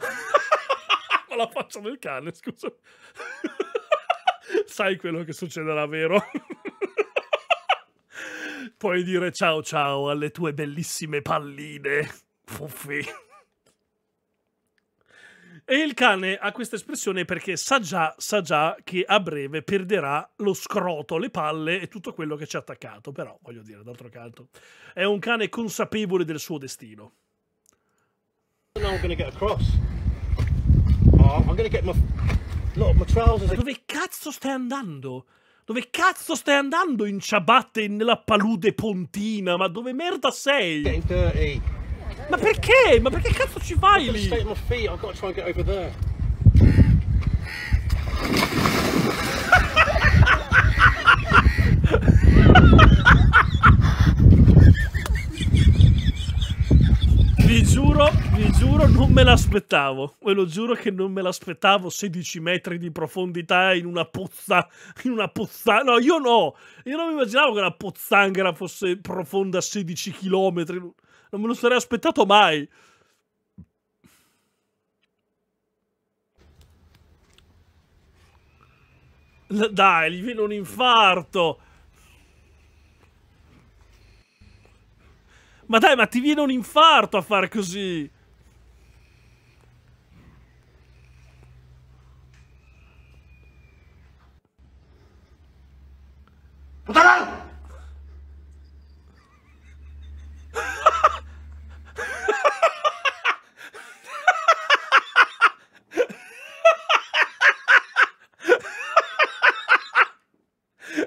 Ma la faccia del cane, scusa. Sai quello che succederà, vero? Puoi dire ciao ciao alle tue bellissime palline. Fuffi. E il cane ha questa espressione perché sa già, sa già che a breve perderà lo scroto, le palle e tutto quello che ci ha attaccato. Però, voglio dire, d'altro canto, è un cane consapevole del suo destino. Oh, dove cazzo stai andando? Dove cazzo stai andando in ciabatte nella palude pontina? Ma dove merda sei? Ma perché? Ma perché cazzo ci vai lì? Stay on my feet, I've got to try and get over there. vi giuro, vi giuro, non me l'aspettavo. Ve lo giuro che non me l'aspettavo. 16 metri di profondità in una pozza. In una pozza. No, io no. Io non mi immaginavo che una pozzanghera fosse profonda 16 chilometri. Non me lo sarei aspettato mai. Dai, gli viene un infarto. Ma dai, ma ti viene un infarto a far così. Puttana!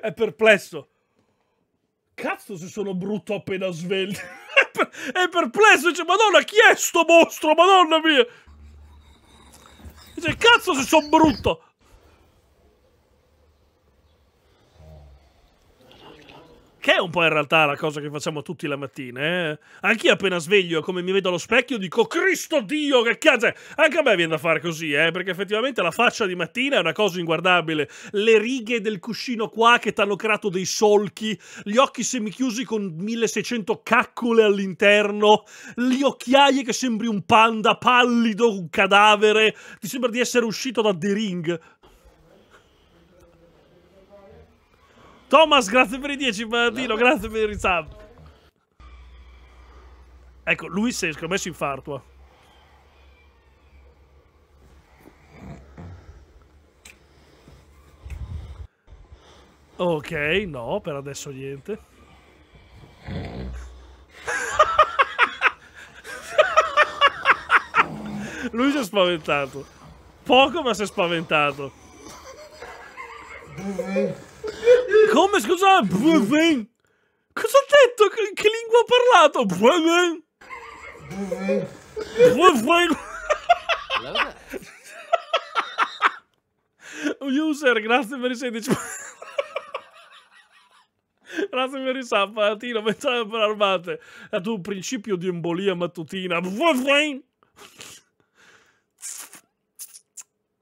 è perplesso. Cazzo se sono brutto appena sveglio. è, perplesso, dice, madonna, chi è sto mostro, madonna mia? Dice, cazzo se sono brutto. Che è un po' in realtà la cosa che facciamo tutti la mattina. Eh? Anche appena sveglio, come mi vedo allo specchio, dico Cristo Dio, che cazzo! Anche a me viene da fare così, eh? perché effettivamente la faccia di mattina è una cosa inguardabile. Le righe del cuscino qua che ti hanno creato dei solchi, gli occhi semichiusi con 1600 caccole all'interno, gli occhiaie che sembri un panda pallido, un cadavere, ti sembra di essere uscito da The Ring. Thomas, grazie per i 10, Valentino, grazie per i sub. Ecco, lui si è messo in infartua. Ok, no, per adesso niente. lui si è spaventato. Poco ma si è spaventato. Come scusa? Cosa ha detto? Che, che lingua ha parlato? Buven. Buven. User, grazie per i 16 Grazie per il sapatino, pensavo per armate. È un principio di embolia mattutina.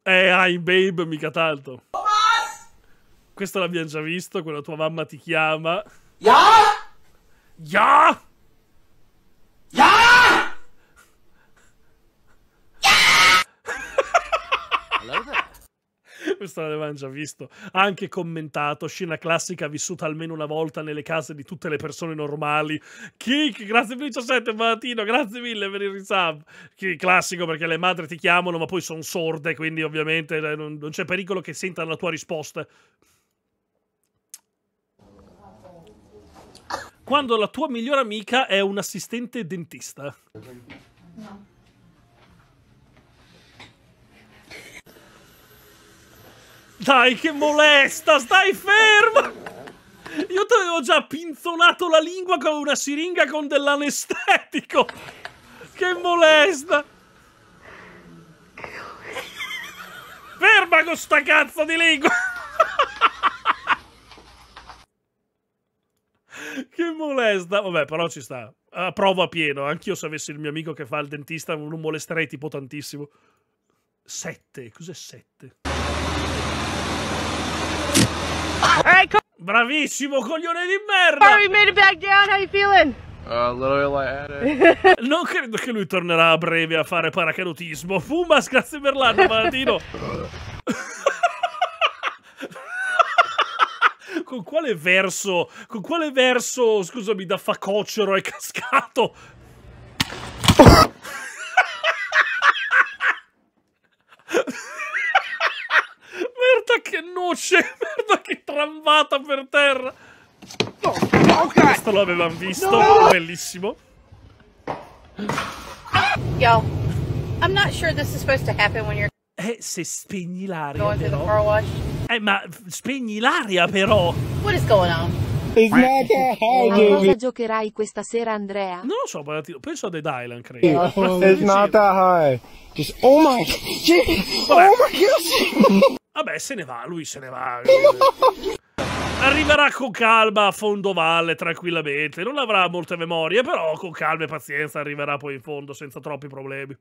Eh, ai babe, mica tanto questo l'abbiamo già visto, quando tua mamma ti chiama. Ya! Ya! Ya! ya! questo l'avevamo già visto, anche commentato, scena classica vissuta almeno una volta nelle case di tutte le persone normali. Kik, grazie per il 17 Valentino, grazie mille per il resub. Kik, classico perché le madri ti chiamano ma poi sono sorde, quindi ovviamente eh, non, non c'è pericolo che sentano la tua risposta. quando la tua migliore amica è un assistente dentista. No. Dai, che molesta! Stai ferma! Io ti avevo già pinzonato la lingua con una siringa con dell'anestetico! Che molesta! Ferma con sta cazzo di lingua! che molesta. Vabbè, però ci sta. Ah, a pieno. Anch'io se avessi il mio amico che fa il dentista non molesterei tipo tantissimo. 7. Cos'è 7? Ecco. Bravissimo, coglione di merda! Sorry, made it
back down. How you feeling?
Uh, non credo che lui tornerà a breve a fare paracadutismo. Fuma, scazzi Berlano, Valentino. quale verso, con quale verso, scusami, da facocero è cascato? Oh. merda che noce, merda che tramvata per terra. Oh, oh, okay. Questo l'avevamo visto, no. bellissimo. Yo, I'm not sure this is supposed to happen when you're... Eh, se spegni l'aria, Going però... through the car wash. Eh, ma spegni l'aria però!
What is going on? A cosa giocherai questa sera, Andrea?
Non lo so, penso a The Dylan, credo. It's not
that high. Just, oh my...
Vabbè. Oh my God. Vabbè, se ne va, lui se ne va. Arriverà con calma a fondo valle tranquillamente, non avrà molte memorie, però con calma e pazienza arriverà poi in fondo senza troppi problemi.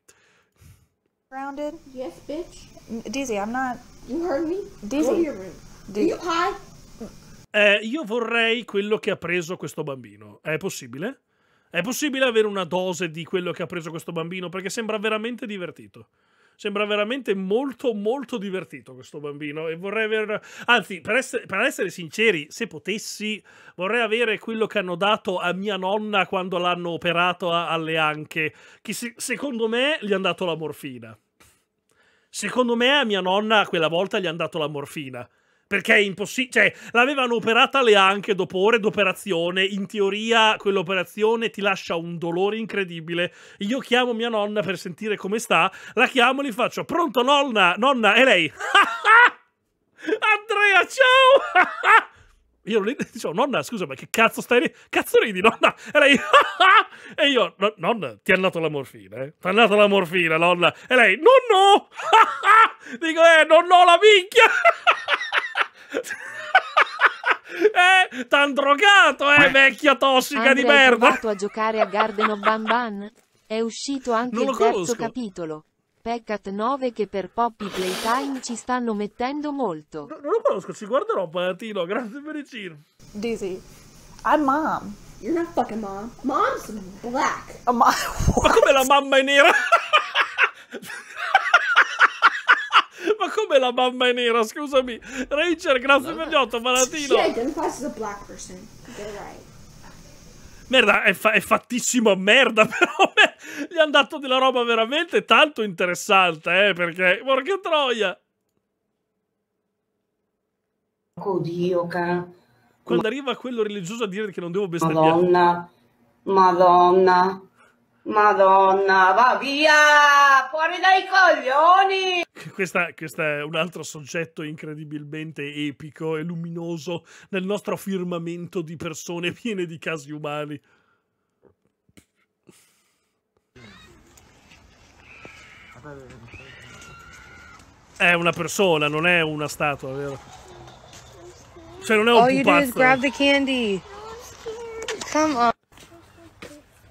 Grounded? Yes, bitch. Dizzy, I'm not You heard me? Dizzy. Go to your room. Dizzy. You high?
Eh, io vorrei quello che ha preso questo bambino. È possibile? È possibile avere una dose di quello che ha preso questo bambino? Perché sembra veramente divertito. Sembra veramente molto, molto divertito questo bambino. E vorrei avere... Anzi, per essere, per essere sinceri, se potessi, vorrei avere quello che hanno dato a mia nonna quando l'hanno operato a, alle anche. Che se, secondo me gli hanno dato la morfina. Secondo me a mia nonna quella volta gli hanno dato la morfina. Perché è impossibile. Cioè, l'avevano operata le anche dopo ore d'operazione. In teoria, quell'operazione ti lascia un dolore incredibile. Io chiamo mia nonna per sentire come sta. La chiamo e gli faccio: Pronto, nonna? Nonna? è lei? Andrea, ciao! Io non dicevo, nonna, scusa, ma che cazzo stai lì? Cazzo ridi, nonna? E lei, e io, nonna, ti è andata la morfina, eh? Ti è andata la morfina, nonna. E lei, nonno, dico, eh, non ho la minchia. eh, t'han drogato, eh, vecchia tossica Andrei di merda. Ho provato
a giocare a Garden of Banban. È uscito anche non il terzo
capitolo.
Peccat 9 che per Poppy Playtime ci stanno mettendo molto.
No, non lo conosco, ci guarderò Palatino, grazie per il giro. Dizzy, I'm mom. You're not fucking mom. Mom's black. A oh, ma, ma come la mamma è nera? ma come la mamma è nera? Scusami. Rachel, grazie per gli otto, Pagatino. She
identifies as a black person. They're right
merda, è, fa- è fattissima merda, però gli hanno dato della roba veramente tanto interessante, eh, perché, porca troia! Oddio, cara. Quando Ma... arriva quello religioso a dire che non devo bestemmiare... Madonna, Madonna,
Madonna, va via! Fuori dai coglioni!
Questa, questa, è un altro soggetto incredibilmente epico e luminoso nel nostro firmamento di persone piene di casi umani. È una persona, non è una statua, vero? Cioè, non è un All pupazzo. All you do is eh. grab
the candy. Come on.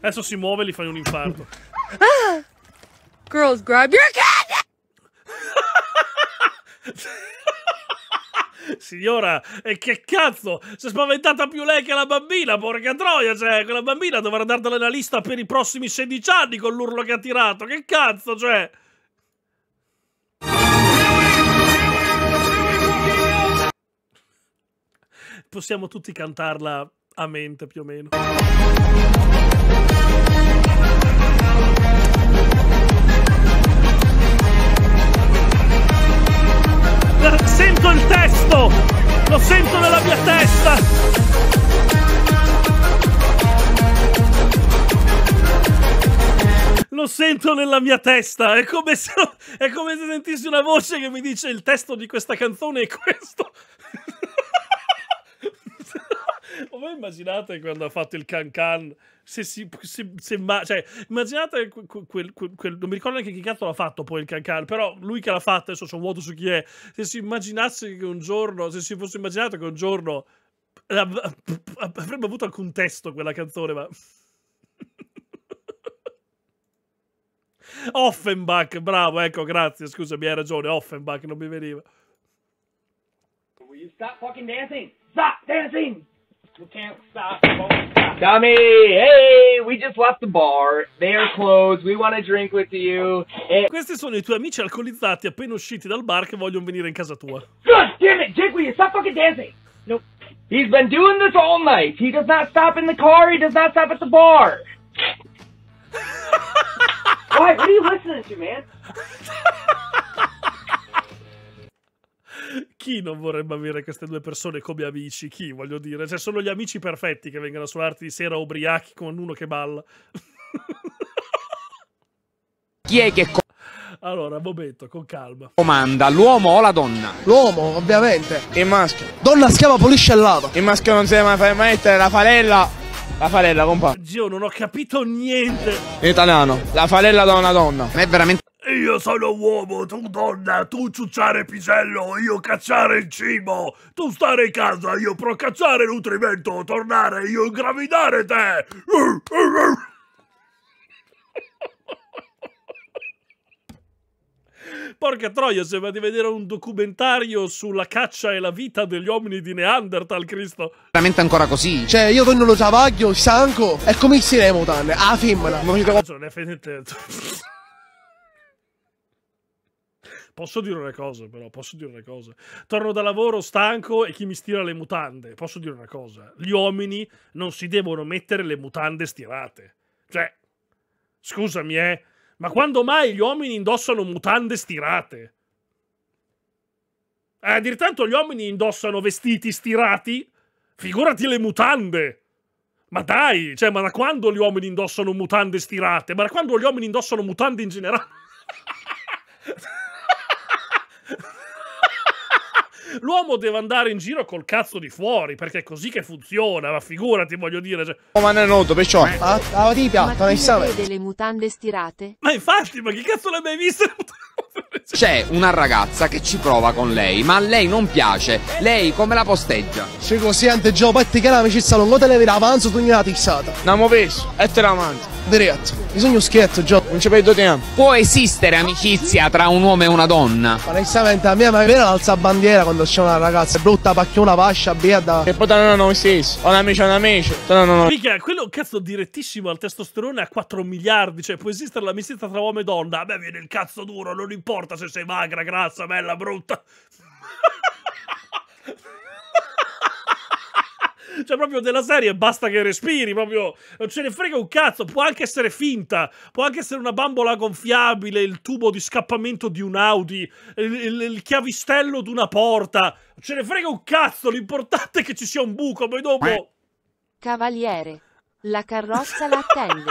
Adesso si muove e gli fai un infarto.
Ah! Girls, grab your candy!
Signora, e che cazzo? Si è spaventata più lei che la bambina, porca troia, cioè, quella bambina dovrà dartela la lista per i prossimi 16 anni con l'urlo che ha tirato, che cazzo, cioè... Possiamo tutti cantarla a mente, più o meno. Sento il testo! Lo sento nella mia testa! lo sento nella mia testa. È come, se, è come se, sentissi una voce che mi dice il testo di questa canzone è questo. Voi immaginate quando ha fatto il can can se si, se, se, ma, cioè, immaginate quel, quel, quel, non mi ricordo neanche chi cazzo l'ha fatto poi il Cancal, però lui che l'ha fatto, adesso c'è un vuoto su chi è, se si immaginasse che un giorno, se si fosse immaginato che un giorno avrebbe avuto alcun testo quella canzone, ma... Offenbach, bravo, ecco, grazie, scusami, hai ragione, Offenbach non mi veniva.
Will you stop fucking dancing? Stop dancing! We can't stop.
Tommy, hey, we just left the bar. They are closed. We want to drink with you. Hey. Questi sono i tuoi amici alcolizzati appena usciti dal bar che vogliono venire in casa tua.
God damn it, Jake, will you stop fucking dancing? Nope. He's been doing this all night. He does not stop in the car. He does not stop at the bar.
Why? What are you listening to, man?
chi non vorrebbe avere queste due persone come amici? Chi, voglio dire? Cioè, sono gli amici perfetti che vengono a suonarti di sera ubriachi con uno che balla. chi è che... Co- allora, momento, con calma.
Comanda l'uomo o la donna? L'uomo, ovviamente. Il maschio. Donna schiava pulisce e lava. Il maschio non si deve mai fare mettere la farella. La farella, compa.
Gio, non ho capito niente.
In italiano, la farella da una donna. Ma è veramente.
Io sono uomo, tu donna, tu ciucciare pisello, io cacciare il cibo, tu stare in casa, io procacciare nutrimento, tornare, io ingravidare te! Porca troia, sembra di vedere un documentario sulla caccia e la vita degli uomini di Neanderthal, Cristo.
Veramente ancora così? Cioè, io torno lo ciavaglio, stanco, e come si remotan, a femmina. Non mi trovo
posso dire una cosa, però, posso dire una cosa. Torno da lavoro stanco e chi mi stira le mutande, posso dire una cosa. Gli uomini non si devono mettere le mutande stirate. Cioè, scusami, eh, ma quando mai gli uomini indossano mutande stirate? Eh, a gli uomini indossano vestiti stirati? Figurati le mutande! Ma dai, cioè, ma da quando gli uomini indossano mutande stirate? Ma da quando gli uomini indossano mutande in generale? L'uomo deve andare in giro col cazzo di fuori, perché è così che funziona, ma figurati, voglio dire. Cioè.
Oh, ma non è noto, perciò.
Ah, ti piatto, non è delle mutande stirate.
Ma infatti, ma che cazzo l'hai mai vista?
C'è una ragazza che ci prova con lei, ma a lei non piace. Lei come la posteggia?
C'è così ante già praticare l'amicizia non lo te levi avanzo, tu la tixata. Non mi peso, e te la mangio. Diretto, bisogna schietto, Gio, non ci vedo tempo. Può esistere amicizia tra un uomo e una donna? Onestamente, a me è viene l'alza bandiera quando c'è una ragazza È brutta, pacchiona, fascia, biada. E poi non hanno noi stessi, Ho un amico un amico. No, no, no. Mica,
quello cazzo direttissimo al testosterone a 4 miliardi, cioè può esistere l'amicizia tra uomo e donna? A me viene il cazzo duro, non importa importa se sei magra, grassa, bella, brutta. cioè proprio della serie basta che respiri, proprio non ce ne frega un cazzo, può anche essere finta, può anche essere una bambola gonfiabile, il tubo di scappamento di un Audi, il, il, il chiavistello di una porta, non ce ne frega un cazzo, l'importante è che ci sia un buco, poi dopo...
Cavaliere, la carrozza l'attende.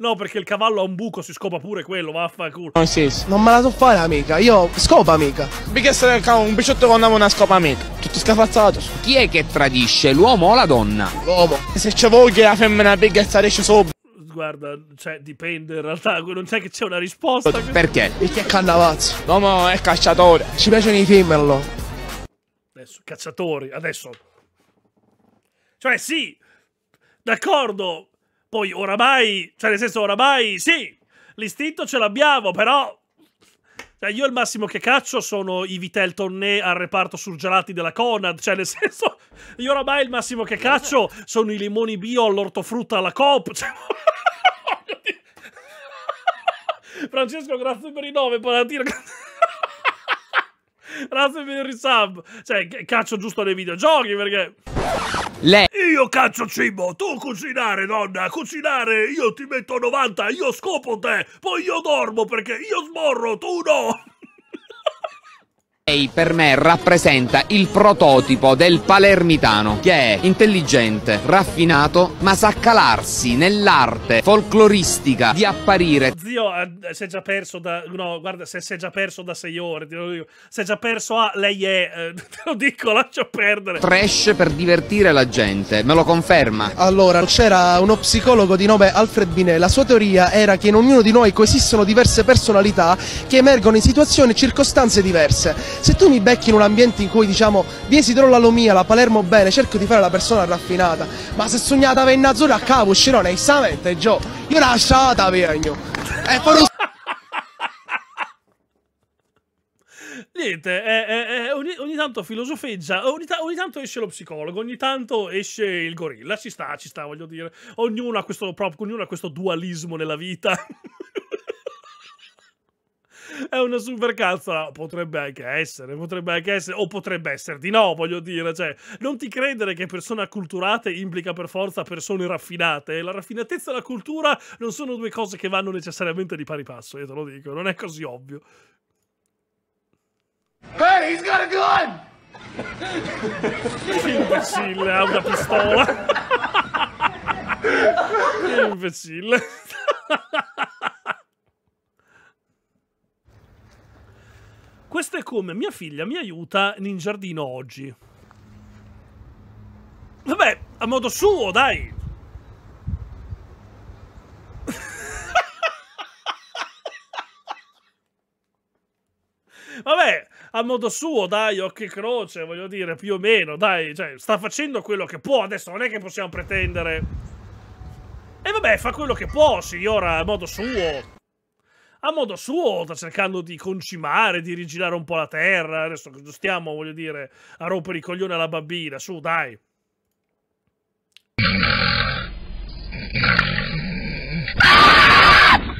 no, perché il cavallo ha un buco, si scopa pure quello, vaffanculo.
No, sì, sì. Non me la so fare, amica. Io scopa, amica.
Mica essere un biciotto quando avevo una scopa, amica.
Tutto scafazzato. Chi è che tradisce, l'uomo o la donna? L'uomo. Se c'è voglia, la femmina big e starisce sopra
guarda, cioè, dipende in realtà, non c'è che c'è una risposta. Perché? Perché è
cannavazzo. L'uomo è cacciatore. Ci piacciono i film, allora.
Adesso, cacciatori, adesso. Cioè, sì, D'accordo. Poi oramai, cioè nel senso oramai, sì, l'istinto ce l'abbiamo, però... Cioè io il massimo che caccio sono i Vitel Tonné al reparto surgelati della Conad, cioè nel senso... Io oramai il massimo che caccio sono i limoni bio all'ortofrutta alla Coop, cioè... Francesco, grazie per i nove, Palatino. grazie per il resub. Cioè, caccio giusto nei videogiochi perché... Lei. Io cazzo cibo, tu cucinare donna, cucinare, io ti metto 90, io scopo te, poi io dormo perché io smorro, tu no.
Lei per me rappresenta il prototipo del palermitano, che è intelligente, raffinato, ma sa calarsi nell'arte folcloristica di apparire.
Zio, eh, si è già perso da... No, guarda, si è già perso da sei ore, te lo dico. Si è già perso a... Lei è... Eh, te lo dico, lascio perdere. Trash per
divertire la gente, me lo conferma.
Allora, c'era uno psicologo di nome Alfred Binet. La sua teoria era che in ognuno di noi coesistono diverse personalità che emergono in situazioni e circostanze diverse. Se tu mi becchi in un ambiente in cui diciamo vieni si trolla mia, la Palermo bene, cerco di fare la persona raffinata, ma se sognata in azzurra a capo uscirò nei samente eh, Gio, io lasciata vegno. E poi
Niente, è, è, ogni, ogni, tanto filosofeggia, ogni, ta ogni, tanto esce lo psicologo, ogni tanto esce il gorilla, ci sta, ci sta, voglio dire. Ognuno ha questo, proprio, ognuno ha questo dualismo nella vita. è una super supercazzola. Potrebbe anche essere, potrebbe anche essere, o potrebbe essere di no, voglio dire. Cioè, non ti credere che persone acculturate implica per forza persone raffinate. La raffinatezza e la cultura non sono due cose che vanno necessariamente di pari passo, io te lo dico, non è così ovvio. Hey, he's got a gun! che imbecille, ha una pistola. che imbecille. Questo è come mia figlia mi aiuta in giardino oggi. Vabbè, a modo suo, dai! Vabbè, a modo suo, dai, occhi croce, voglio dire, più o meno, dai, cioè, sta facendo quello che può, adesso non è che possiamo pretendere... E vabbè, fa quello che può, signora, a modo suo a modo suo sta cercando di concimare, di rigirare un po' la terra. Adesso stiamo, voglio dire, a rompere i coglioni alla bambina. Su, dai.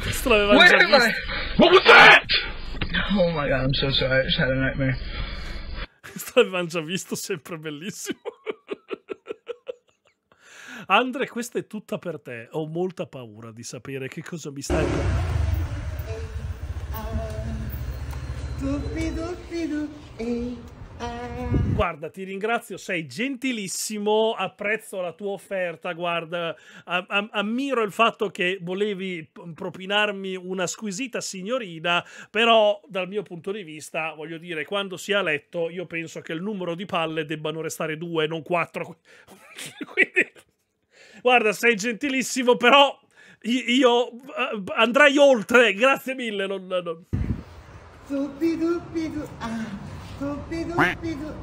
Questo l'aveva già visto. What was that? Oh my god, I'm
so sorry. I just had a nightmare.
Questo l'avevamo già visto, sempre bellissimo. Andre, questa è tutta per te. Ho molta paura di sapere che cosa mi stai... Ah. Guarda, ti ringrazio, sei gentilissimo, apprezzo la tua offerta, guarda, am ammiro il fatto che volevi propinarmi una squisita signorina, però dal mio punto di vista, voglio dire, quando si è a letto, io penso che il numero di palle debbano restare due, non quattro. Quindi, guarda, sei gentilissimo, però io eh, andrei oltre, grazie mille. Non, non...
Ah,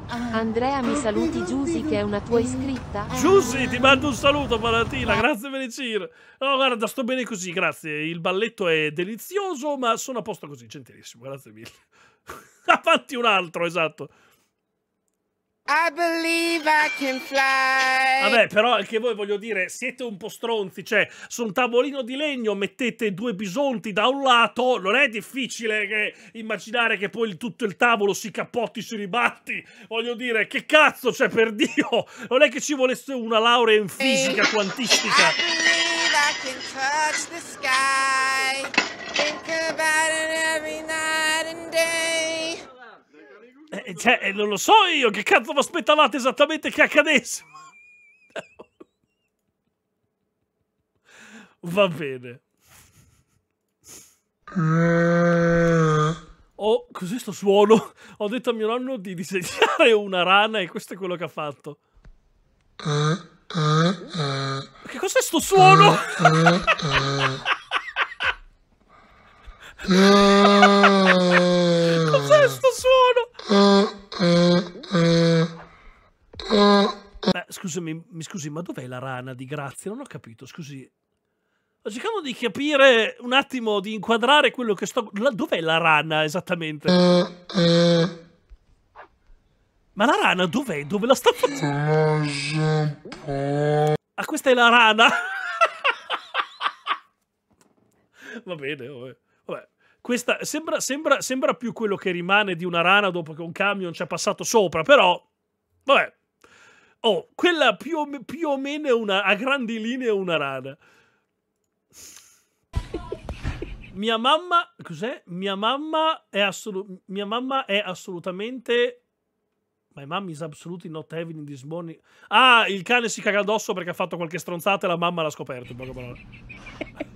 ah, Andrea mi saluti Giusy che è una tua eh. iscritta? Giusy
ti mando un saluto Palatina, grazie per il cheer. No guarda sto bene così, grazie. Il balletto è delizioso ma sono a posto così, gentilissimo, grazie mille. fatti un altro, esatto.
I believe I can
fly.
Vabbè, però anche voi voglio dire, siete un po' stronzi, cioè, su un tavolino di legno mettete due bisonti da un lato, non è difficile che immaginare che poi il, tutto il tavolo si capotti, si ribatti. Voglio dire, che cazzo c'è cioè, per Dio? Non è che ci volesse una laurea in fisica quantistica. I
believe I can touch the sky. Think about it every night and day.
Eh, eh, cioè, eh, non lo so io, che cazzo vi aspettavate esattamente che accadesse? Va bene. Eh. Oh, cos'è sto suono? Ho detto a mio nonno di disegnare una rana e questo è quello che ha fatto. Che cos'è sto suono? Eh. Cos'è sto suono? Eh, eh, Beh, scusami, mi scusi, ma dov'è la rana di grazia? Non ho capito, scusi. Sto cercando di capire un attimo, di inquadrare quello che sto... Dov'è la rana esattamente? Ma la rana dov'è? Dove la sta facendo? Ah, questa è la rana! Va bene, vabbè. Oh, questa sembra, sembra, sembra più quello che rimane di una rana dopo che un camion ci ha passato sopra, però vabbè. Oh, quella più o, più o meno è una, a grandi linee è una rana. Mia mamma, cos'è? Mia mamma è, assolutamente... mia mamma è assolutamente My mom is absolutely not having in this morning. Ah, il cane si caga addosso perché ha fatto qualche stronzata e la mamma l'ha scoperto, in poche parole.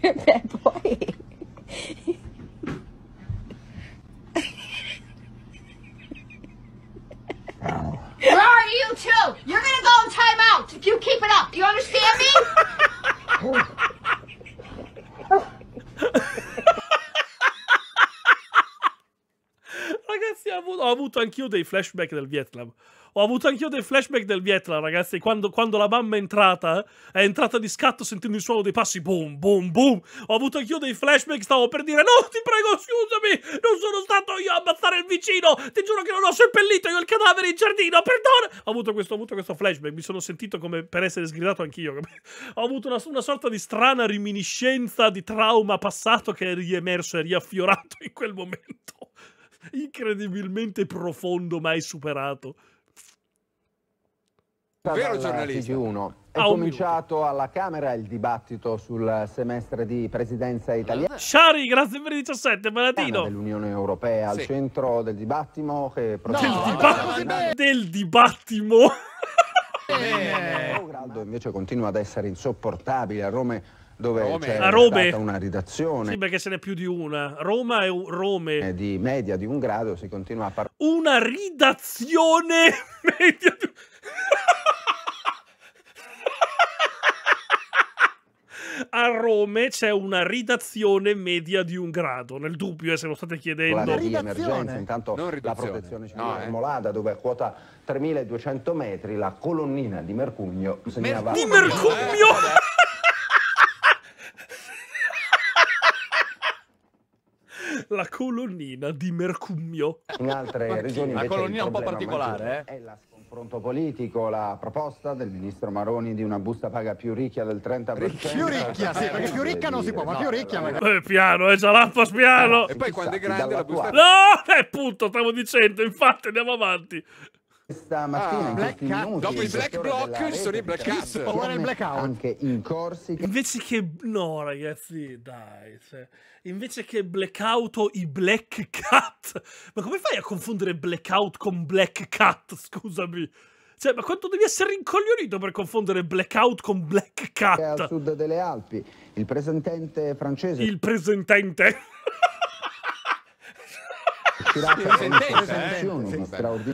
You're a bad boy.
Where are you two? You're gonna go in timeout if you keep it up. You understand me?
ragazzi, ho avuto, ho avuto anch'io dei flashback del Vietnam. Ho avuto anch'io dei flashback del Vietnam, ragazzi. Quando, quando, la mamma è entrata, è entrata di scatto sentendo il suono dei passi, boom, boom, boom. Ho avuto anch'io dei flashback, stavo per dire, no, ti prego, scusami, non sono stato io a ammazzare il vicino, ti giuro che non ho seppellito io il cadavere in giardino, perdona. Ho avuto questo, ho avuto questo flashback, mi sono sentito come per essere sgridato anch'io. ho avuto una, una sorta di strana riminiscenza di trauma passato che è riemerso e riaffiorato in quel momento incredibilmente profondo mai superato. Vero giornalista. G1. È ah,
cominciato alla Camera il dibattito sul semestre di presidenza italiana.
Sciari, grazie per il 17, Malatino. Dell'Unione Europea al centro
del dibattito. che no, eh, del, eh, dibattimo.
Eh, del dibattimo.
Eh. Il grado invece continua ad essere insopportabile a
Roma dove c'è stata una
redazione. Sì,
perché ce n'è più di una. Roma e Rome. Eh, di media di un grado si continua a parlare. Una redazione media di... a Rome c'è una ridazione media di un grado. Nel dubbio, eh, se lo state chiedendo. La di emergenza,
intanto la protezione civile no, eh. Smolada, dove a quota 3200 metri la colonnina di Mercugno segnava... di Mercugno!
la colonnina di mercumio. In altre Ma regioni La colonnina un po' particolare, eh? È la
sconfronto politico, la proposta del ministro Maroni di una busta paga più ricca del 30%.
Più ricca, sì, perché più ricca non si può, ma più eh, ricca eh, magari. Eh, piano, è eh, Zalappas, piano. E poi quando è grande la busta... No, è eh, punto, stavo dicendo, infatti andiamo avanti. Questa mattina
ah, in questi minuti, dopo il black block ci sono i black Ora il
blackout. Anche in corsi. Invece che no, ragazzi, dai, cioè, invece che blackout i black cat. Ma come fai a confondere blackout con black cat? Scusami. Cioè, ma quanto devi essere incoglionito per confondere blackout con black cat? A sud delle Alpi,
il presentente francese. Il
presentente.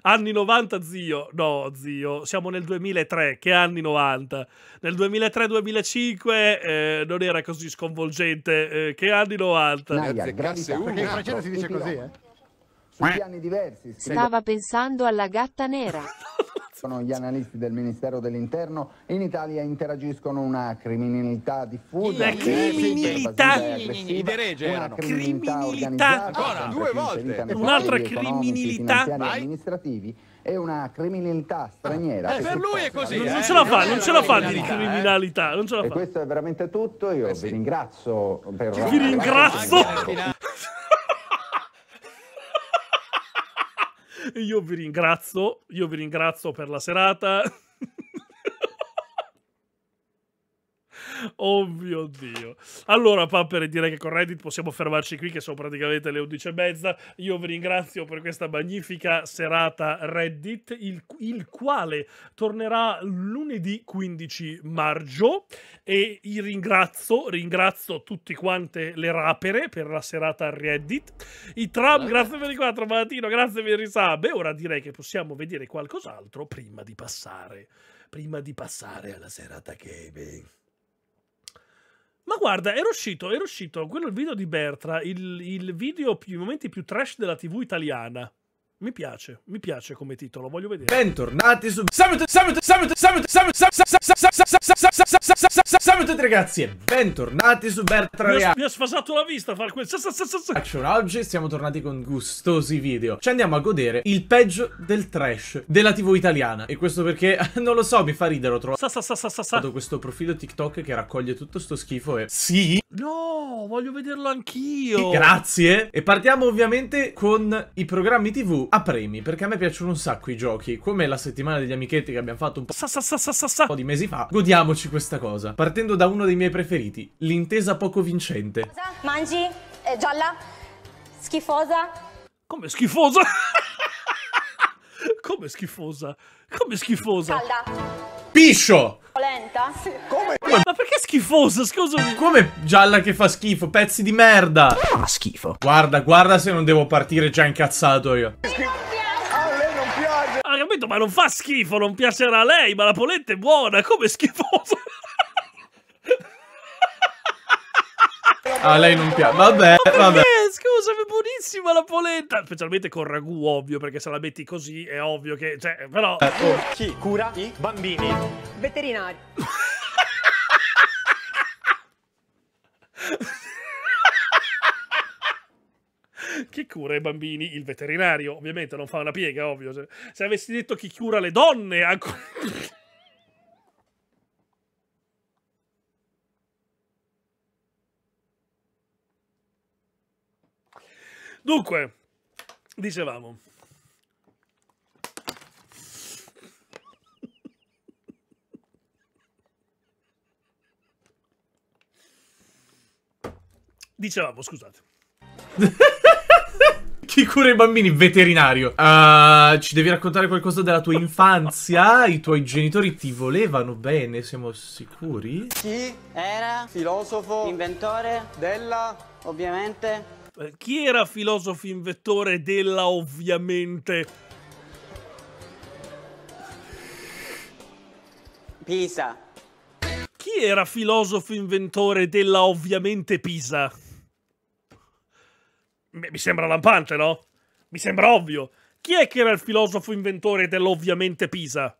Anni 90, zio. No, zio, siamo nel 2003. Che anni 90? Nel 2003-2005 eh, non era così sconvolgente. Eh, che anni 90? Naia, gravità, una, perché in francese si dice così, eh? Su piani
diversi. Stava pensando alla gatta nera.
Sono gli analisti del Ministero dell'Interno. In Italia interagiscono una criminalità diffusa. La criminalità di Regge una criminalità organizzata. Ancora, due volte. Un'altra criminalità. amministrativi è una criminalità straniera. Eh, per lui è così. Non, eh, non ce la fa, non ce la fa di eh. criminalità. Non ce la fa. E questo è veramente tutto. Io eh sì. vi ringrazio per. Vi ringrazio.
Io vi ringrazio, io vi ringrazio per la serata. oh mio Dio. Allora, Pappere, direi che con Reddit possiamo fermarci qui, che sono praticamente le 11.30. Io vi ringrazio per questa magnifica serata Reddit, il, il quale tornerà lunedì 15 maggio. E ringrazio, ringrazio tutti quante le rapere per la serata Reddit. I tram, grazie per i 4, Valentino, grazie per i sub. ora direi che possiamo vedere qualcos'altro prima di passare prima di passare alla serata gaming. Ma guarda, era uscito, era uscito quello il video di Bertra, il, il video, più, i momenti più trash della TV italiana. Mi piace, mi piace come titolo, voglio vedere. Bentornati su Summit, Summit, Summit, Summit, Summit, Summit, ragazzi e
bentornati
su Bertraria. Mi ha sfasato la vista far questo.
Action, oggi siamo tornati con gustosi video. Ci andiamo a godere il peggio del trash della TV italiana. E questo perché, non lo so, mi fa ridere, ho trovato questo profilo TikTok che raccoglie tutto sto schifo e... Sì?
No, voglio vederlo anch'io.
Grazie. E partiamo ovviamente con i programmi TV a premi, perché a me piacciono un sacco i giochi. Come la settimana degli amichetti che abbiamo fatto un po', sa sa sa po di mesi fa. Godiamoci questa cosa. Partendo da uno dei miei preferiti, l'intesa poco vincente.
Cosa? Mangi? Eh, gialla? Schifosa? Come
schifosa? Come schifosa? Come schifosa?
Calda.
Piscio!
Polenta? Come? Ma
perché è schifoso,
scusami? Come gialla che fa schifo? Pezzi di merda! Fa schifo. Guarda, guarda se non devo partire già incazzato io. Ah,
lei non piace! Ha ah, capito? Ma non fa schifo, non piacerà a lei, ma la polenta è buona, come è schifoso? ah,
lei non piace. Vabbè, vabbè
scusa, è buonissima la polenta. Eh, specialmente con ragù, ovvio, perché se la metti così è ovvio che... Cioè, però... Eh, oh, chi cura i bambini?
Veterinari.
chi cura i bambini? Il veterinario, ovviamente, non fa una piega, ovvio. Se, avessi detto chi cura le donne, ancora... Ecco. Dunque, dicevamo. Dicevamo, scusate.
Chi cura i bambini? Veterinario. Uh, ci devi raccontare qualcosa della tua infanzia? I tuoi genitori ti volevano bene, siamo sicuri? Chi era filosofo, inventore della, ovviamente,
chi era filosofo invettore della ovviamente? Pisa. Chi era filosofo inventore della ovviamente Pisa? Mi sembra lampante, no? Mi sembra ovvio. Chi è che era il filosofo inventore dell'ovviamente Pisa?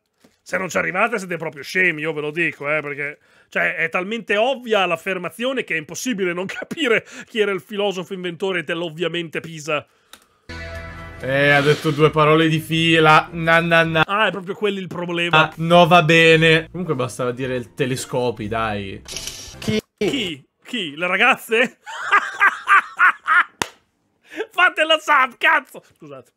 se non ci arrivate siete proprio scemi, io ve lo dico, eh, perché cioè, è talmente ovvia l'affermazione che è impossibile non capire chi era il filosofo inventore dell'ovviamente Pisa.
Eh, ha detto due parole di fila. Na, na, na. Ah, è proprio quello
il problema. Ah,
no, va bene. Comunque bastava dire il telescopi, dai.
Chi? Chi? Chi? Le ragazze? Fatela sub, cazzo! Scusate.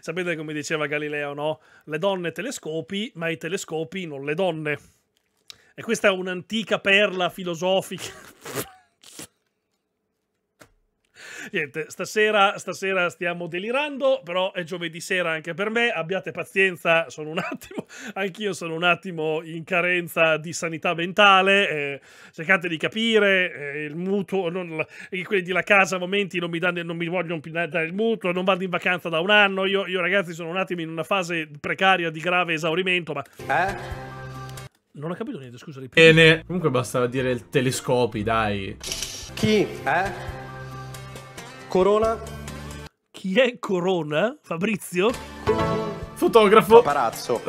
sapete come diceva Galileo, no? Le donne telescopi, ma i telescopi non le donne. E questa è un'antica perla filosofica. Niente, stasera, stasera stiamo delirando, però è giovedì sera anche per me, abbiate pazienza, sono un attimo, anch'io sono un attimo in carenza di sanità mentale, eh, cercate di capire, eh, il mutuo, non, quelli della casa a momenti non mi, danno, non mi vogliono più dare il mutuo, non vado in vacanza da un anno, io, io ragazzi sono un attimo in una fase precaria di grave esaurimento, ma... Eh? Non ho capito niente, scusa, ripeti.
Bene. Comunque bastava dire il telescopi, dai.
Chi? Eh? Corona? Chi è Corona? Fabrizio? Fotografo. Paparazzo.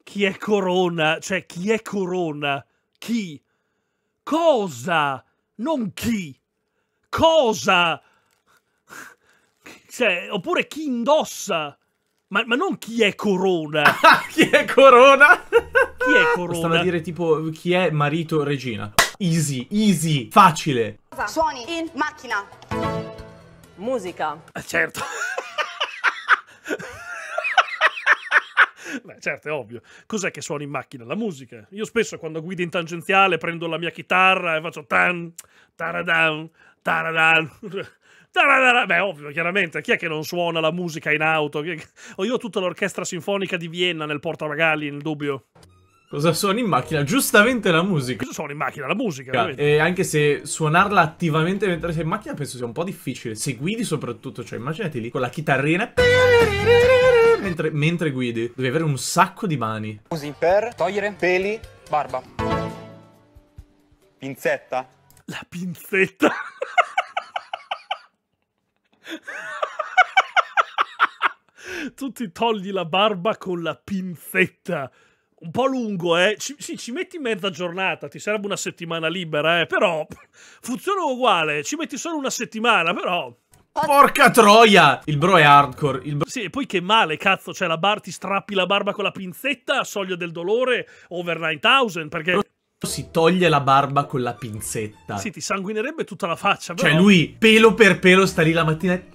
chi è Corona? Cioè, chi è Corona? Chi? Cosa? Non chi? Cosa? Cioè, oppure chi indossa? Ma, ma non chi è Corona? chi è Corona? chi è Corona?
Stava a dire tipo chi è marito regina. Easy, easy, facile.
Suoni in macchina. Musica. Ah, certo. Beh, certo,
è ovvio. Cos'è che suono in macchina? La musica. Io spesso quando guido in tangenziale prendo la mia chitarra e faccio tan, taradan, taradan. Beh, ovvio, chiaramente. Chi è che non suona la musica in auto? Oh, ho io tutta l'orchestra sinfonica di Vienna nel portabagagli, in dubbio.
Cosa suoni in macchina? Giustamente la musica. Cosa suoni in macchina? La musica. Cioè, e anche se suonarla attivamente mentre sei in macchina penso sia un po' difficile. Se guidi soprattutto, cioè immaginati lì con la chitarrina. Mentre, mentre guidi, devi avere un sacco di mani. Usi per togliere peli, barba.
Pinzetta. La pinzetta. tu ti togli la barba con la pinzetta un po' lungo, eh. Ci, sì, ci metti mezza giornata, ti serve una settimana libera, eh. Però funziona uguale, ci metti solo una settimana, però. Porca troia! Il bro è hardcore. Il bro... Sì, e poi che male, cazzo. Cioè, la bar ti strappi la barba con la pinzetta, soglia del dolore, over 9000, perché si toglie la barba con la pinzetta. Sì, ti sanguinerebbe tutta la faccia. Però... Cioè lui
pelo per pelo sta lì la mattina e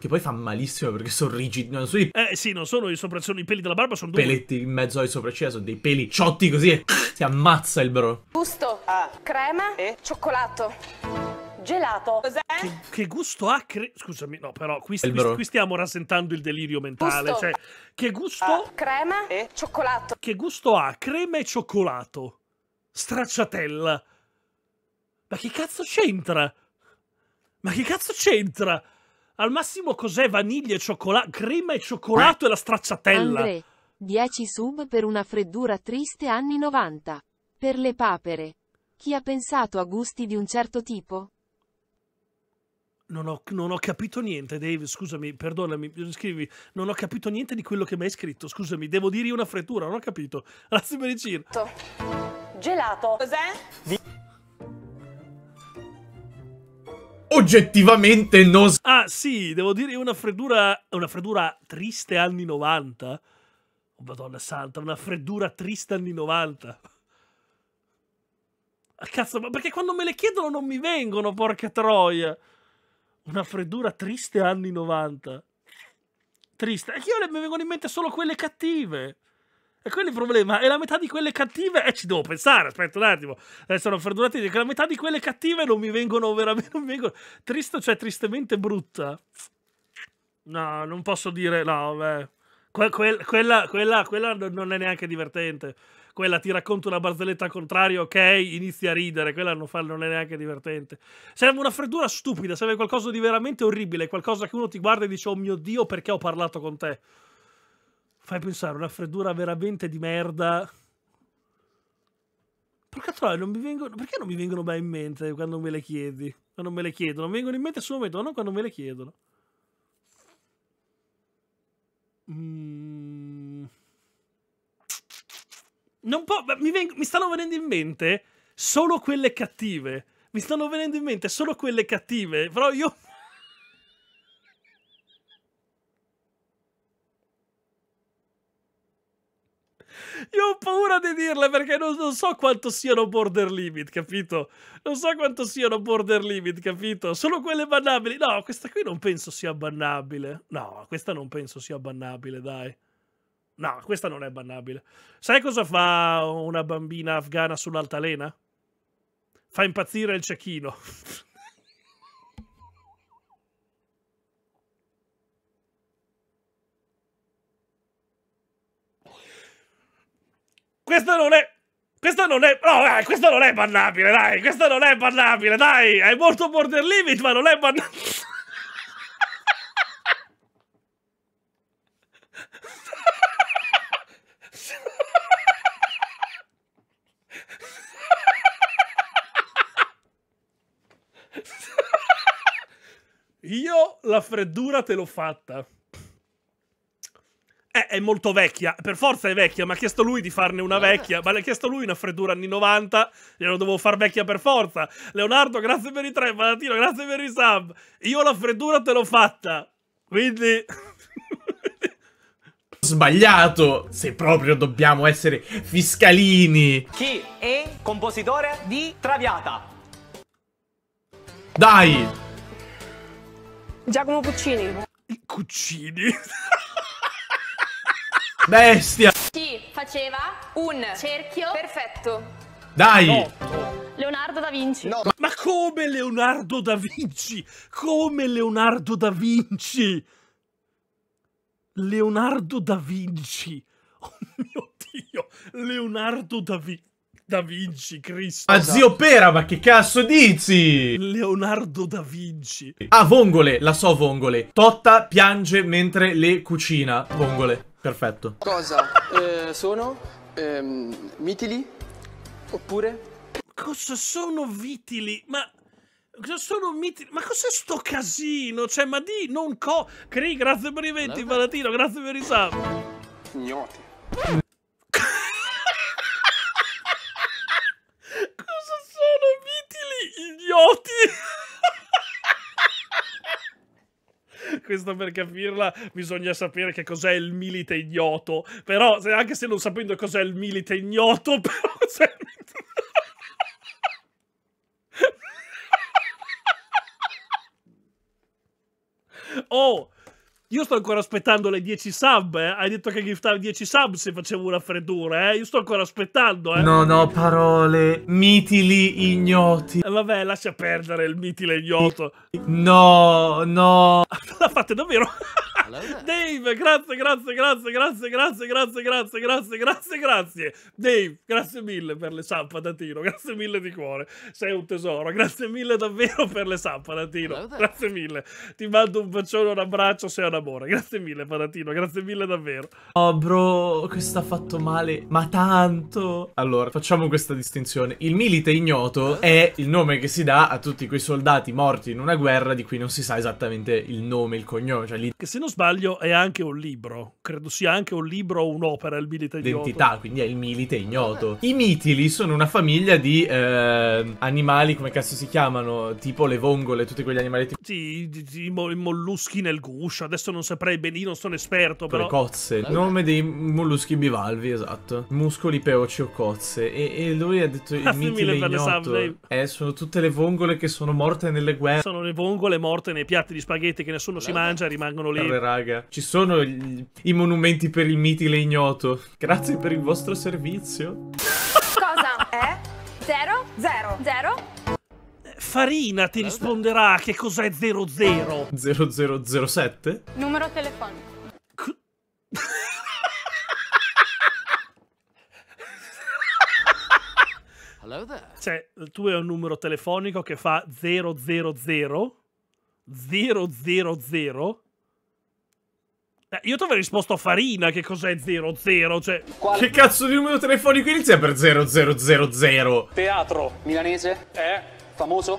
che poi fa malissimo perché sono rigidi. Non sono i...
Eh sì, non sono i sopracciglia, i peli della barba sono due. Peletti
in mezzo ai sopracciglia, sono dei peli ciotti così e si ammazza il bro.
Gusto, ah. crema e
cioccolato gelato. Cos'è? Che,
che, gusto ha? Cre... Scusami, no, però qui, st qui, stiamo rasentando il delirio mentale. Gusto. Cioè, che gusto? Uh,
crema e
cioccolato. Che gusto ha? Crema e cioccolato. Stracciatella. Ma che cazzo c'entra? Ma che cazzo c'entra? Al massimo cos'è vaniglia e cioccolato, crema e cioccolato e la stracciatella. André, 10
sub per una freddura triste anni 90. Per le papere. Chi ha pensato a gusti di un certo tipo?
Non ho, non ho, capito niente, Dave. Scusami, perdonami, scrivi. Non ho capito niente di quello che mi hai scritto. Scusami, devo dire una frettura, non ho capito. Grazie per il giro
gelato. Cos'è?
Oggettivamente non... Ah sì, devo dire una freddura, una freddura triste anni 90. Oh, Madonna santa, una freddura triste anni 90. Ah, cazzo, ma perché quando me le chiedono non mi vengono, porca troia. Una freddura triste anni 90. Triste. E io le, mi vengono in mente solo quelle cattive. E quello è il problema. E la metà di quelle cattive, eh, ci devo pensare, aspetta un attimo. Adesso eh, sono perdurati che la metà di quelle cattive non mi vengono veramente. Non mi vengono. Tristo, cioè tristemente brutta. No, non posso dire. No, beh. Que quel quella, quella, quella non è neanche divertente. Quella ti racconta una barzelletta al contrario, ok? Inizi a ridere, quella non, fa, non è neanche divertente. Serve una freddura stupida, serve qualcosa di veramente orribile, qualcosa che uno ti guarda e dice: Oh mio dio, perché ho parlato con te? Fai pensare, una freddura veramente di merda. Porca troia, non mi vengono... Perché non mi vengono mai in mente quando me le chiedi? Quando me le chiedono. Mi vengono in mente solo momento, ma non quando me le chiedono. Mm. Non può... Mi, veng... mi stanno venendo in mente solo quelle cattive. Mi stanno venendo in mente solo quelle cattive. Però io Io ho paura di dirle perché non, non, so quanto siano border limit, capito? Non so quanto siano border limit, capito? Sono quelle bannabili. No, questa qui non penso sia bannabile. No, questa non penso sia bannabile, dai. No, questa non è bannabile. Sai cosa fa una bambina afghana sull'altalena? Fa impazzire il cecchino. Questo non è... Questo non è... No, dai, eh, questo non è bannabile, dai! Questo non è bannabile, dai! È molto border limit, ma non è bannabile... Io la freddura te l'ho fatta è molto vecchia, per forza è vecchia, ma ha chiesto lui di farne una vecchia, ma l'ha chiesto lui una freddura anni 90, glielo dovevo far vecchia per forza. Leonardo, grazie per i tre, Valentino, grazie per i sub. Io la freddura te l'ho fatta, quindi...
Sbagliato, se proprio dobbiamo essere fiscalini. Chi è compositore di Traviata? Dai!
Giacomo Puccini. Cuccini. Bestia! Chi faceva un cerchio perfetto? Dai! Leonardo da Vinci. No. Ma
come Leonardo da Vinci? Come Leonardo da Vinci? Leonardo da Vinci. Oh mio Dio, Leonardo da Vinci. Da Vinci, Cristo. Ma zio Pera, ma che cazzo
dici?
Leonardo da Vinci.
Ah, vongole, la so, vongole. Totta piange mentre le cucina. Vongole. Perfetto. Cosa eh, sono?
Ehm, mitili? Oppure? Cosa sono vitili? Ma... Cosa sono miti? Ma cos'è sto casino? Cioè, ma di non co. Cri, grazie per i venti, Valentino, grazie per i sub. Ignoti. Cosa sono
vitili?
Ignoti. questo per capirla bisogna sapere che cos'è il milite ignoto. Però, se, anche se non sapendo cos'è il milite ignoto, però... Se... oh, io sto ancora aspettando le 10 sub. Eh. Hai detto che giftavi 10 sub se facevo una freddura, eh. Io sto ancora aspettando, eh. Non ho
parole. Mitili ignoti.
Eh, vabbè, lascia perdere il mitile ignoto.
No, no. La
fate davvero? Dave, grazie, grazie, grazie, grazie, grazie, grazie, grazie, grazie, grazie, grazie. Dave, grazie mille per le sub, patatino. Grazie mille di cuore. Sei un tesoro. Grazie mille davvero per le sub, patatino. Grazie mille. Ti mando un bacione, un abbraccio, sei una d'amore. Grazie mille, Paratino. Grazie mille davvero.
Oh, bro, questo ha fatto male, ma tanto. Allora, facciamo questa distinzione. Il milite ignoto è il nome che si dà a tutti quei soldati morti in una guerra di cui non si sa esattamente il nome, il cognome.
Cioè, lì... Che se non sbaglio è anche un libro. Credo sia anche un libro o un'opera, il milite ignoto. Identità, quindi è il milite ignoto.
I mitili sono una famiglia di eh, animali, come cazzo si chiamano? Tipo le vongole, tutti quegli animali.
Sì, i, i, i molluschi nel guscio. Adesso non saprei bene, io non sono esperto però. Le cozze, il nome
dei molluschi bivalvi, esatto. Muscoli, peoci o cozze. E, e lui ha detto il mitile ignoto.
Eh, sono tutte le vongole che sono morte nelle guerre. Sono le vongole morte nei piatti di spaghetti che nessuno si mangia, e rimangono lì. Allora,
raga, ci sono gli, i monumenti per il mitile ignoto. Grazie per il
vostro servizio.
Cosa? è? Zero? Zero. Zero?
farina ti risponderà che cos'è 00. 0007?
Numero telefonico.
Cioè, tu hai un numero telefonico che fa 000 000 eh, io ti avrei risposto a Farina, che cos'è 00, cioè... Quale? Che
cazzo di numero telefonico inizia per 0000?
Teatro. Milanese? Eh? famoso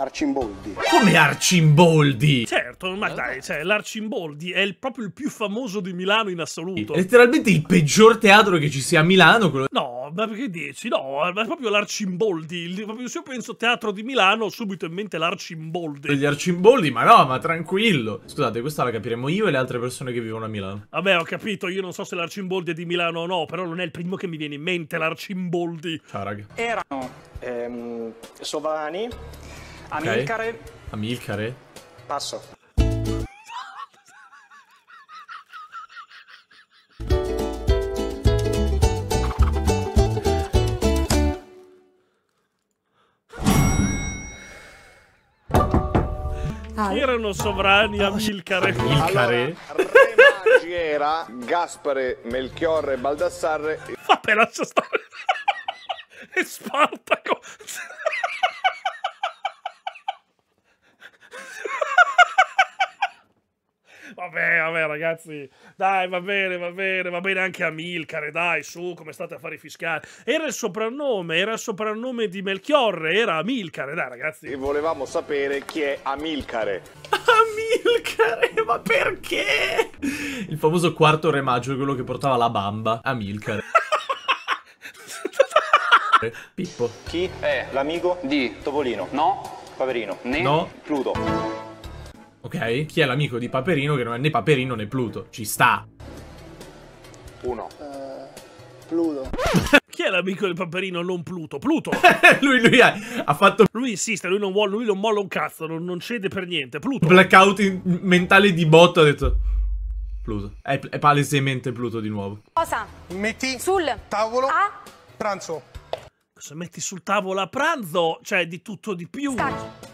Arcimboldi. Come Arcimboldi?
Certo, ma dai, cioè, l'Arcimboldi è il, proprio il più famoso di Milano in assoluto. È
letteralmente il peggior teatro che ci sia a Milano. Quello...
No, ma perché dici? No, ma è proprio l'Arcimboldi. proprio, Se io penso teatro di Milano, ho subito in mente l'Arcimboldi.
Gli Arcimboldi, ma no, ma tranquillo. Scusate, questa la capiremo io e le altre persone che vivono a Milano.
Vabbè, ho capito, io non so se l'Arcimboldi è di Milano o no, però non è il primo che mi viene in mente l'Arcimboldi. Ciao, raga.
Erano ehm, Sovani Amilcare. Okay.
Amilcare. Passo. Ah. Chi erano sovrani ah. Amilcare? Amilcare? Allora, Re Magi era Gaspare, Melchiorre, Baldassarre. Vabbè, lascia stare. e Spartaco. Vabbè, vabbè, ragazzi, dai, va bene, va bene, va bene anche a Milcare, dai, su, come state a fare i fiscali. Era il soprannome, era il soprannome di Melchiorre, era Amilcare, dai, ragazzi. E volevamo sapere chi è Amilcare. Amilcare, ma perché?
Il famoso quarto re maggio, quello che portava la bamba, Amilcare. Pippo.
Chi è l'amico di Topolino? No. Paperino. Né. No. Pluto.
Ok? Chi è l'amico di Paperino che non è né Paperino né Pluto? Ci sta.
Uno. Uh, Pluto. Chi è l'amico del Paperino non Pluto? Pluto! lui, lui ha, ha, fatto... Lui insiste, lui non, vuole, lui non molla un cazzo, non, non cede per niente. Pluto. Blackout mentale di botto ha detto... Pluto. È, è,
palesemente
Pluto di nuovo. Cosa? Metti sul tavolo a pranzo. Cosa metti sul tavolo a pranzo? Cioè, di tutto di più. Stacchi.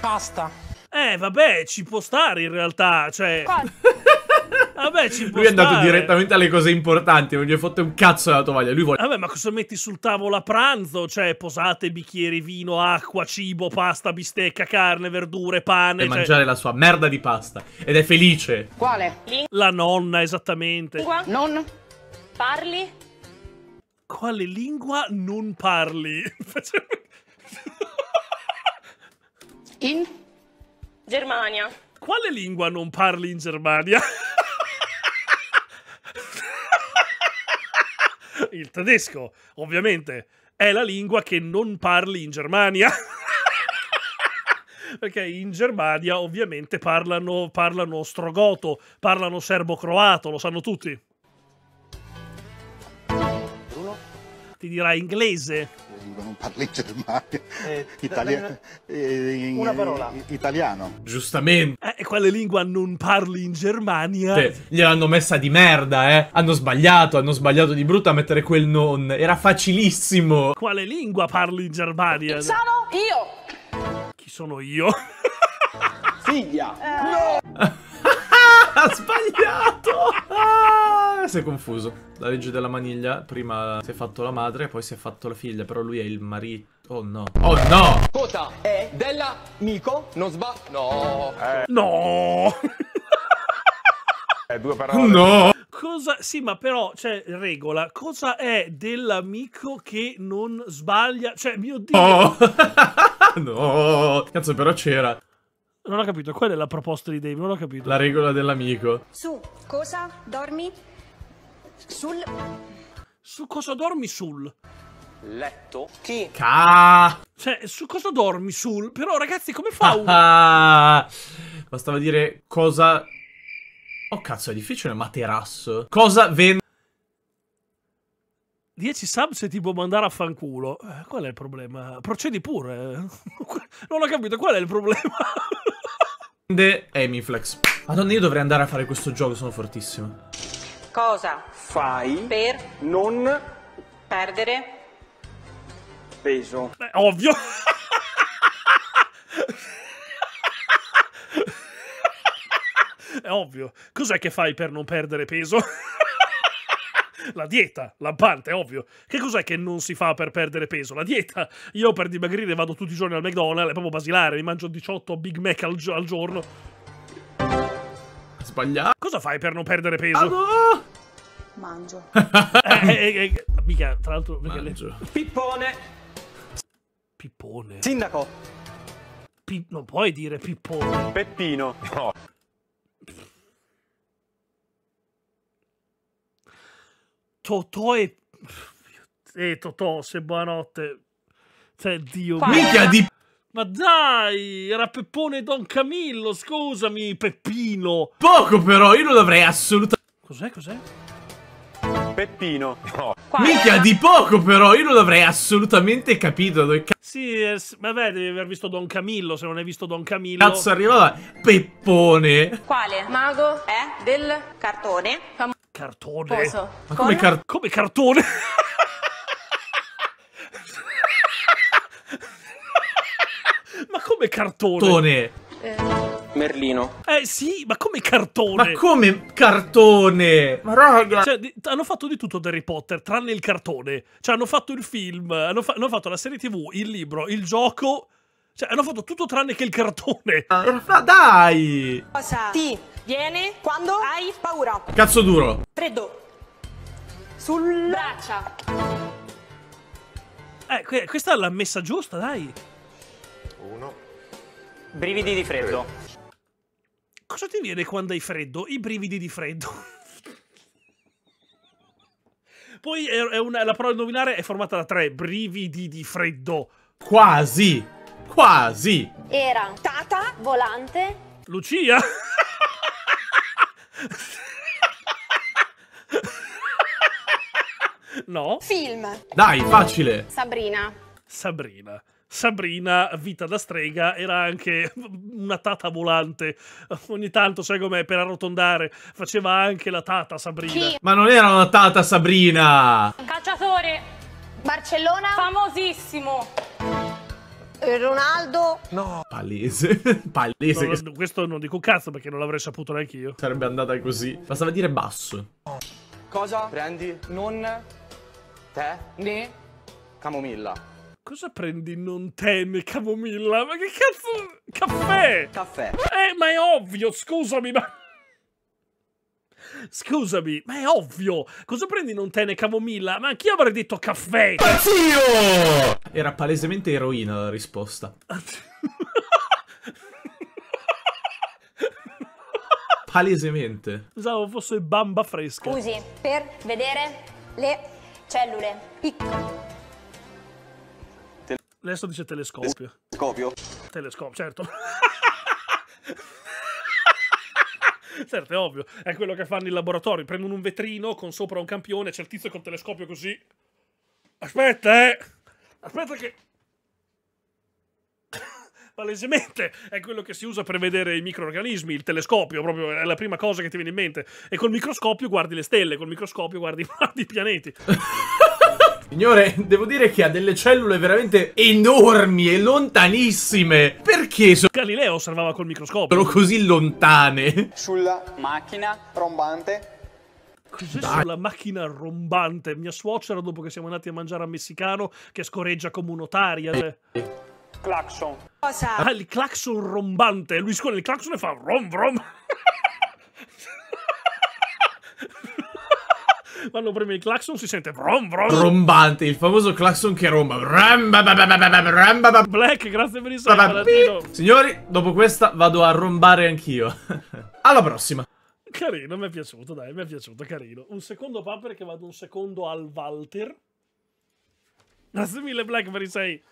Pasta. Eh, vabbè, ci può stare in realtà, cioè...
vabbè,
ci può stare. Lui è andato stare.
direttamente alle cose importanti, non gli hai fatto un cazzo la tovaglia, lui vuole... Vabbè,
ma cosa metti sul tavolo a pranzo? Cioè, posate, bicchieri, vino, acqua, cibo, pasta, bistecca, carne, verdure, pane... E cioè... mangiare
la sua merda di pasta. Ed è felice.
Quale? La nonna, esattamente. Lingua? Non? Parli? Quale lingua non parli?
In? Germania.
Quale lingua non parli in Germania? Il tedesco, ovviamente, è la lingua che non parli in Germania. Perché in Germania ovviamente parlano, parlano strogoto, parlano serbo-croato, lo sanno tutti. Ti dirà inglese. Luca, non parli Germania. Eh, Italia... Eh, una parola. Italiano.
Giustamente.
Eh, quale lingua non parli in Germania? Sì,
gliel'hanno messa di merda, eh. Hanno sbagliato, hanno sbagliato di brutto a mettere quel non. Era
facilissimo. Quale lingua parli in Germania? Sono io. Chi sono io? Figlia. Eh. No. ha sbagliato!
Ah, si è confuso. La legge della maniglia, prima si è fatto la madre, poi si è fatto la figlia, però lui è il marito. Oh no. Oh no! Cosa è della Mico?
Non sbaglio. No. Eh. No! eh, due parole. No! Cosa, sì, ma però, cioè, regola, cosa è dell'amico che non sbaglia? Cioè, mio Dio!
Oh. no! Cazzo, però c'era.
Non ho capito, qual è la proposta di Dave? Non ho capito. La
regola dell'amico.
Su cosa dormi? Sul. Su cosa dormi sul? Letto. Chi? Ca. Cioè, su cosa dormi sul? Però, ragazzi, come fa uno?
Bastava dire cosa. Oh, cazzo, è difficile. Materasso.
Cosa vende. 10 subs e ti può mandare a fanculo. Eh, qual è il problema? Procedi pure. non ho capito qual è il problema.
Grande Emiflex. Madonna, io dovrei andare a fare questo gioco, sono
fortissimo. Cosa fai
per non perdere
peso? Beh, ovvio. È ovvio. Cos'è che fai per non perdere peso? la dieta, lampante, ovvio. Che cos'è che non si fa per perdere peso? La dieta. Io per dimagrire vado tutti i giorni al McDonald's, è proprio basilare, mi mangio 18 Big Mac al, al giorno. Sbagliato. Cosa fai per non perdere peso? Ah, no!
Mangio. eh,
eh, eh, mica, tra l'altro... Mangio. Le...
Pippone.
Pippone. Sindaco. Pi... non puoi dire pippone. Peppino. No. Totò e... E Totò, se buonanotte. Cioè, Dio mio. Minchia di... Ma dai, era Peppone Don Camillo, scusami, Peppino.
Poco però, io non l'avrei assolutamente...
Cos'è, cos'è? Peppino. No. Minchia, di
poco però, io
non l'avrei assolutamente capito. Dove sì, eh, vabbè, devi aver visto Don Camillo, se non hai visto Don Camillo. Cazzo, arriva arrivava Peppone.
Quale? Mago? è eh? Del cartone. Fam Cartone. Poso.
Ma come, car come cartone? ma come cartone? Cartone. Eh. Merlino. Eh sì, ma come cartone? Ma come
cartone? Ma raga. Cioè,
hanno fatto di tutto ad Harry Potter, tranne il cartone. Cioè, hanno fatto il film, hanno, fa hanno fatto la serie TV, il libro, il gioco. Cioè, hanno fatto tutto tranne che il cartone. Ma ah,
dai!
Cosa? Ti Vieni. Quando? Hai paura. Cazzo duro. Freddo. Sul... Braccia.
Eh, questa l'ha messa giusta, dai. Uno. Brividi di freddo. Cosa ti viene quando hai freddo? I brividi di freddo. Poi è, è una, la parola indovinare è formata da tre. Brividi di freddo. Quasi. Quasi.
Era tata, volante. Lucia.
no.
Film. Dai, facile. Sabrina.
Sabrina. Sabrina, vita da strega, era anche una tata volante. Ogni tanto, sai com'è, per arrotondare, faceva anche la tata Sabrina. Chi?
Ma non era una tata Sabrina!
Cacciatore! Barcellona? Famosissimo! Ronaldo? No,
palese. palese. No, questo non dico cazzo perché non l'avrei saputo neanche io. Sarebbe andata così. Bastava dire basso. Cosa prendi? Non te né
camomilla. Cosa prendi non te né camomilla? Ma che cazzo? Caffè! Caffè. Eh, ma è ovvio, scusami, ma... Scusami, ma è ovvio. Cosa prendi non te ne camomilla? Ma anch'io avrei detto caffè.
Anch'io! Era palesemente eroina la risposta.
palesemente. Pensavo fosse bamba fresca. Scusi,
per vedere le cellule piccole.
Adesso dice telescopio. Telescopio? Telescopio, certo. Certo, è ovvio. È quello che fanno i laboratori. Prendono un vetrino con sopra un campione, c'è il tizio col telescopio così. Aspetta, eh! Aspetta che... Palesemente è quello che si usa per vedere i microorganismi, il telescopio, proprio è la prima cosa che ti viene in mente. E col microscopio guardi le stelle, col microscopio guardi, guardi i pianeti. Signore, devo
dire che ha delle cellule veramente enormi e lontanissime. Perché so Galileo
osservava col microscopio. Sono così
lontane.
Sulla macchina rombante Cos'è sulla macchina rombante? Mia suocera, dopo che siamo andati a mangiare a messicano, che scorreggia come un'otaria. Cioè. Claxon. Cosa? Ah, il claxon rombante. Lui scorre il claxon e fa rom rom. Quando preme il clacson si sente brom brom.
Rombante, il famoso clacson che romba.
Black, grazie per il saluto.
Signori, dopo questa vado a rombare anch'io. Alla prossima.
Carino, mi è piaciuto, dai, mi è piaciuto, carino. Un secondo papper che vado un secondo al Walter. Grazie mille Black per i sei